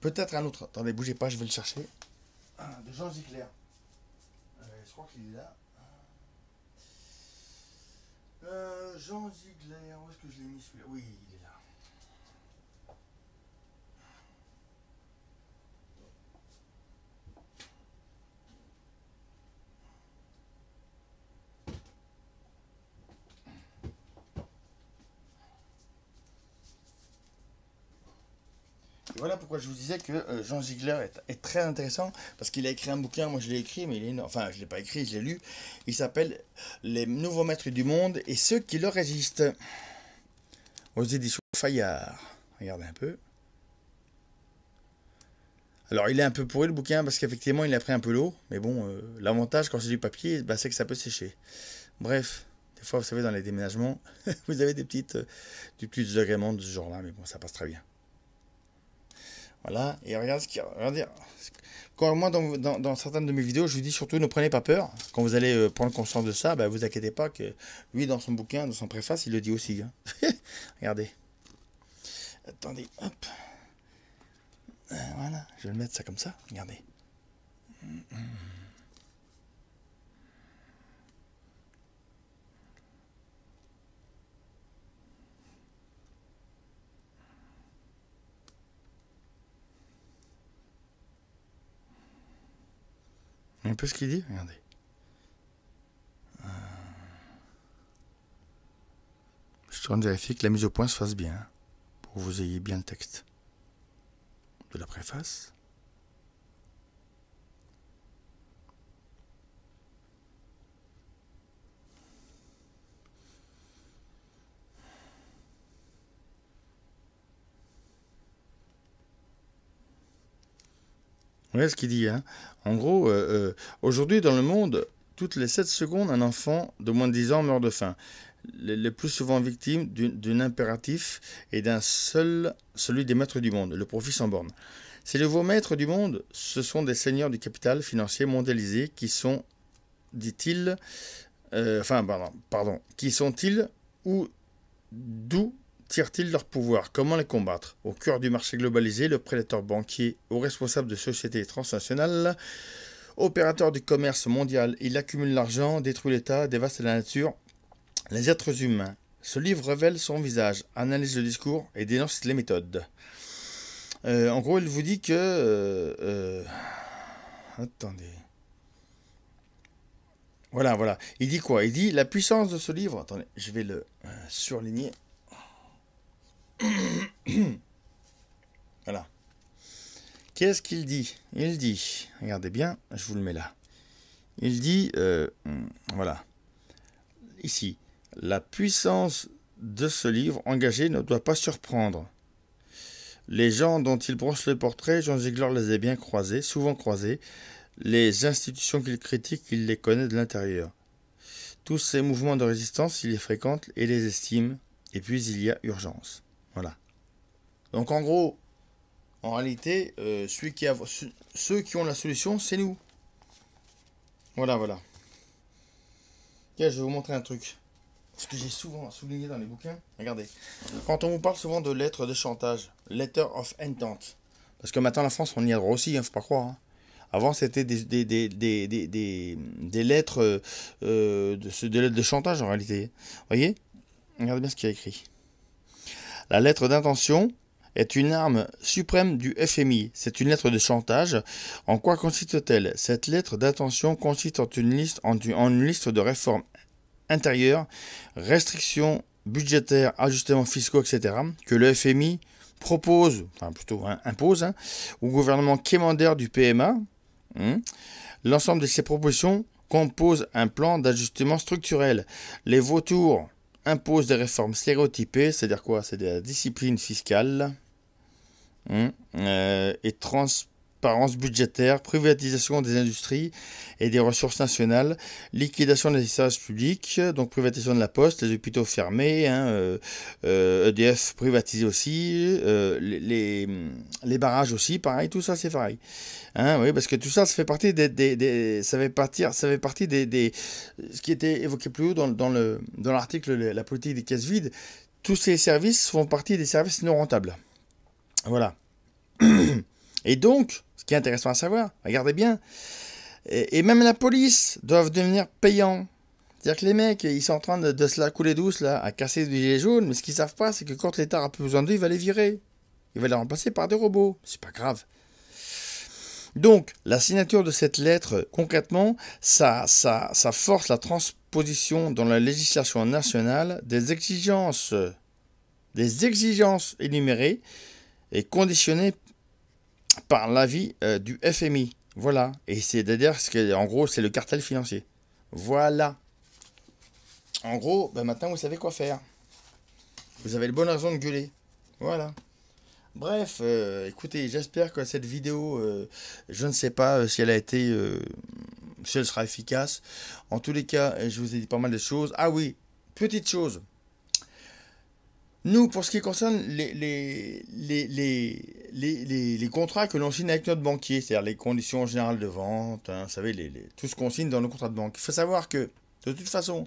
Peut-être un autre. Attendez, bougez pas, je vais le chercher. De Jean Ziegler. Euh, je crois qu'il est là. Euh, Jean Ziegler, où est-ce que je l'ai mis celui-là Oui, voilà pourquoi je vous disais que euh, Jean Ziegler est, très intéressant, parce qu'il a écrit un bouquin, moi je l'ai écrit, mais il est Enfin, je ne l'ai pas écrit, je l'ai lu. Il s'appelle Les nouveaux maîtres du monde et ceux qui leur résistent. Aux éditions Fayard. Regardez un peu. Alors, il est un peu pourri le bouquin parce qu'effectivement, il a pris un peu l'eau. Mais bon, euh, l'avantage quand c'est du papier, bah, c'est que ça peut sécher. Bref, des fois, vous savez, dans les déménagements, *laughs* vous avez des petites, du euh, des petits agréments de ce genre-là. Mais bon, ça passe très bien. Voilà, et regarde ce a. Regardez. Quand moi, dans, certaines de mes vidéos, je vous dis surtout ne prenez pas peur. Quand vous allez euh, prendre conscience de ça, ne bah, vous inquiétez pas que lui, dans son bouquin, dans son préface, il le dit aussi. Hein. *laughs* regardez. Attendez, hop. Euh, voilà, je vais le mettre ça comme ça. Regardez. un peu ce qu'il dit, regardez. Euh, je suis en train vérifier que la mise au point se fasse bien, hein, pour que vous ayez bien le texte de la préface. voyez ce qu'il dit. Hein. En gros, euh, euh, aujourd'hui dans le monde, toutes les 7 secondes, un enfant de moins de 10 ans meurt de faim. le plus souvent victime d'un impératif et d'un seul, celui des maîtres du monde, le profit sans borne. Ces nouveaux maîtres du monde, ce sont des seigneurs du capital financier mondialisé qui sont, dit-il, euh, enfin, pardon, pardon, qui sont-ils ou d'où tirent-ils leur pouvoir Comment les combattre Au cœur du marché globalisé, le prédateur banquier aux responsables de sociétés transnationales, opérateur du commerce mondial, il accumule l'argent, détruit l'État, dévaste la nature, les êtres humains. Ce livre révèle son visage, analyse le discours et dénonce les méthodes. Euh, en gros, il vous dit que... Euh, euh, attendez. Voilà, voilà. Il dit quoi Il dit la puissance de ce livre. Attendez, je vais le surligner. *coughs* voilà. Qu'est-ce qu'il dit Il dit, regardez bien, je vous le mets là. Il dit, euh, hmm, voilà, ici, la puissance de ce livre engagé ne doit pas surprendre. Les gens dont il brosse le portrait, Jean Ziegler les a bien croisés, souvent croisés. Les institutions qu'il critique, il les connaît de l'intérieur. Tous ces mouvements de résistance, il les fréquente et les estime. Et puis il y a urgence. Voilà. Donc en gros, en réalité, euh, ceux qui ont la solution, c'est nous. Voilà, voilà. je vais vous montrer un truc. Ce que j'ai souvent souligné dans les bouquins. Regardez. Quand on vous parle souvent de lettres de chantage, letter of intent. Parce que maintenant, la France, on y a droit aussi, il hein, ne faut pas croire. Hein. Avant, c'était des, lettres, de, de chantage en réalité. Vous voyez Regardez bien ce qu'il y a écrit. La lettre d'intention est une arme suprême du FMI. C'est une lettre de chantage. En quoi consiste-t-elle Cette lettre d'intention consiste en une, liste, de réformes intérieures, restrictions budgétaires, ajustements fiscaux, etc., que le FMI propose, enfin plutôt hein, impose, hein, au gouvernement quémandaire du PMA. Hein. L'ensemble de ces propositions compose un plan d'ajustement structurel. Les vautours impose des réformes stéréotypées, c'est-à-dire quoi C'est de la discipline fiscale, hein, euh, et trans transparence budgétaire, privatisation des industries et des ressources nationales, liquidation des services publics, donc privatisation de la poste, les hôpitaux fermés, EDF hein, euh, euh, e privatisé aussi, euh, les, les, barrages aussi, pareil, tout ça c'est pareil. Hein, oui, parce que tout ça, ça fait partie des, des, ça fait partir, ça fait partie des, des, ce qui était évoqué plus haut dans, dans dans l'article la politique des caisses vides. Tous ces services font partie des services non rentables. Voilà. *coughs* Et donc, ce qui est intéressant à savoir, regardez bien. Et, même la police doivent devenir payants. C'est-à-dire que les mecs, ils sont en train de, se la couler douce, là, à casser du gilet jaune, mais ce qu'ils savent pas, c'est que quand l'État a plus besoin d'eux, il va les virer. Il va les remplacer par des robots. C'est pas grave. Donc, la signature de cette lettre, concrètement, ça, ça, force la transposition dans la législation nationale des exigences, des exigences énumérées et conditionnées par l'avis euh, du FMI. Voilà. Et c'est-à-dire que, en gros, c'est le cartel financier. Voilà. En gros, ben maintenant, vous savez quoi faire. Vous avez le bon raison de gueuler. Voilà. Bref, euh, écoutez, j'espère que cette vidéo, euh, je ne sais pas si elle a été, si elle sera efficace. En tous les cas, je vous ai dit pas mal de choses. Ah oui, petite chose. Nous, pour ce qui concerne les, les, les, les contrats que l'on signe avec notre banquier, c'est-à-dire les conditions générales de vente, hein, tout ce qu'on signe dans nos contrats de banque, il faut savoir que, de toute façon,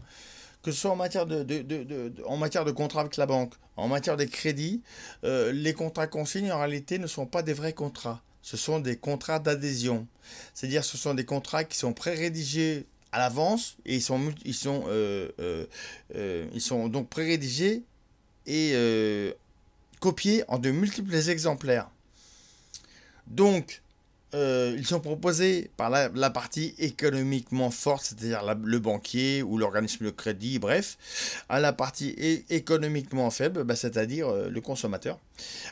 que ce soit en matière de, de, de, en matière de contrat avec la banque, en matière des crédits, euh, les contrats qu'on signe en réalité ne sont pas des vrais contrats. Ce sont des contrats d'adhésion. C'est-à-dire ce sont des contrats qui sont pré-rédigés à l'avance et ils sont, ils sont, euh, euh, ils sont donc pré-rédigés et euh, en de multiples exemplaires. Donc, euh, ils sont proposés par la, partie économiquement forte, c'est-à-dire le banquier ou l'organisme de crédit, bref, à la partie économiquement faible, bah, c'est-à-dire euh, le consommateur.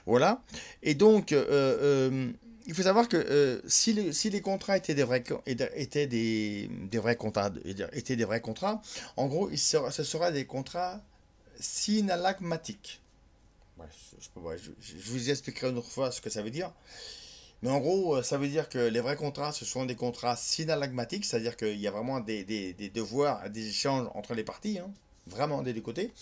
Voilà. Et donc, euh, il faut savoir que si, si, les contrats étaient des vrais, étaient des, des vrais contrats, étaient des vrais contrats, en gros, il sera, ce sera des contrats synalagmatique. Ouais, je, vous expliquerai une autre fois ce que ça veut dire. Mais en gros, euh, ça veut dire que les vrais contrats, ce sont des contrats synalagmatiques, c'est-à-dire qu'il y a vraiment des, devoirs, des échanges entre les parties, hein, vraiment des deux côtés.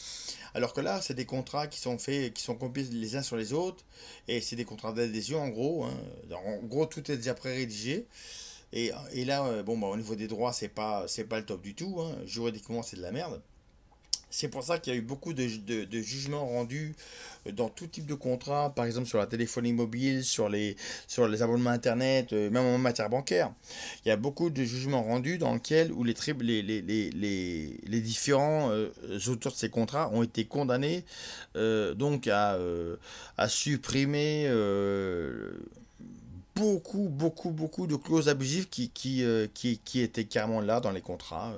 Alors que là, c'est des contrats qui sont faits, qui sont complices les uns sur les autres, et c'est des contrats d'adhésion en gros. Hein. En gros, tout est déjà pré-rédigé. Et, là, euh, bon, bah, au niveau des droits, c'est pas, pas le top du tout. Hein. Juridiquement, c'est de la merde. C'est pour ça qu'il y a eu beaucoup de, jugements rendus euh, dans tout type de contrats, par exemple sur la téléphonie mobile, sur les, sur les abonnements Internet, euh, même en matière bancaire. Il y a beaucoup de jugements rendus dans lesquels les, les, différents euh, auteurs de ces contrats ont été condamnés donc à, supprimer beaucoup, beaucoup, beaucoup de clauses abusives qui, qui, qui étaient carrément là dans les contrats.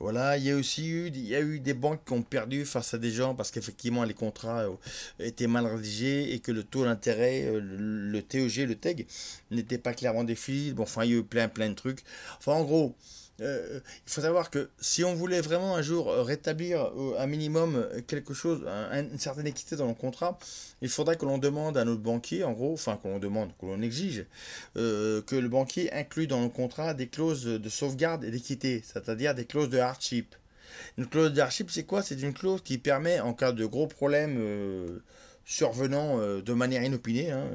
Voilà, il y a aussi eu, il y a eu des banques qui ont perdu face à des gens parce qu'effectivement les contrats euh, étaient mal rédigés et que le taux d'intérêt, euh, le, TOG, le TEG, e n'était pas clairement défini. Bon, enfin, il y a eu plein, plein de trucs. Enfin, en gros, euh, il faut savoir que si on voulait vraiment un jour euh, rétablir euh, un minimum quelque chose, une certaine équité dans le contrat, il faudrait que l'on demande à notre banquier, en gros, enfin que l'on demande, que l'on exige, que le banquier inclue dans le contrat des clauses de sauvegarde et d'équité, c'est-à-dire des clauses de hardship. Une clause de hardship, c'est quoi C'est une clause qui permet, en cas de gros problèmes survenant de manière inopinée, hein,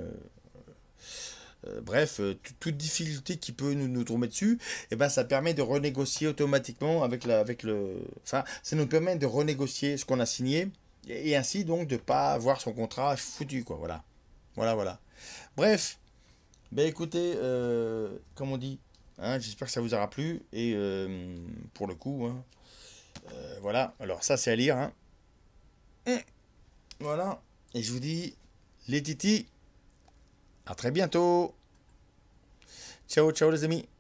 euh, bref, euh, toute difficulté qui peut nous, nous tomber dessus, et eh ben, ça permet de renégocier automatiquement avec, la, avec le... Enfin, ça nous permet de renégocier ce qu'on a signé et, ainsi donc de pas avoir son contrat foutu, quoi, voilà. Voilà, voilà. Bref, ben écoutez, euh, comme on dit, hein, j'espère que ça vous aura plu et pour le coup, hein, voilà. Alors ça, c'est à lire. Hein. Hum. Voilà. Et je vous dis, les titi à très bientôt. Ciao, ciao les amis.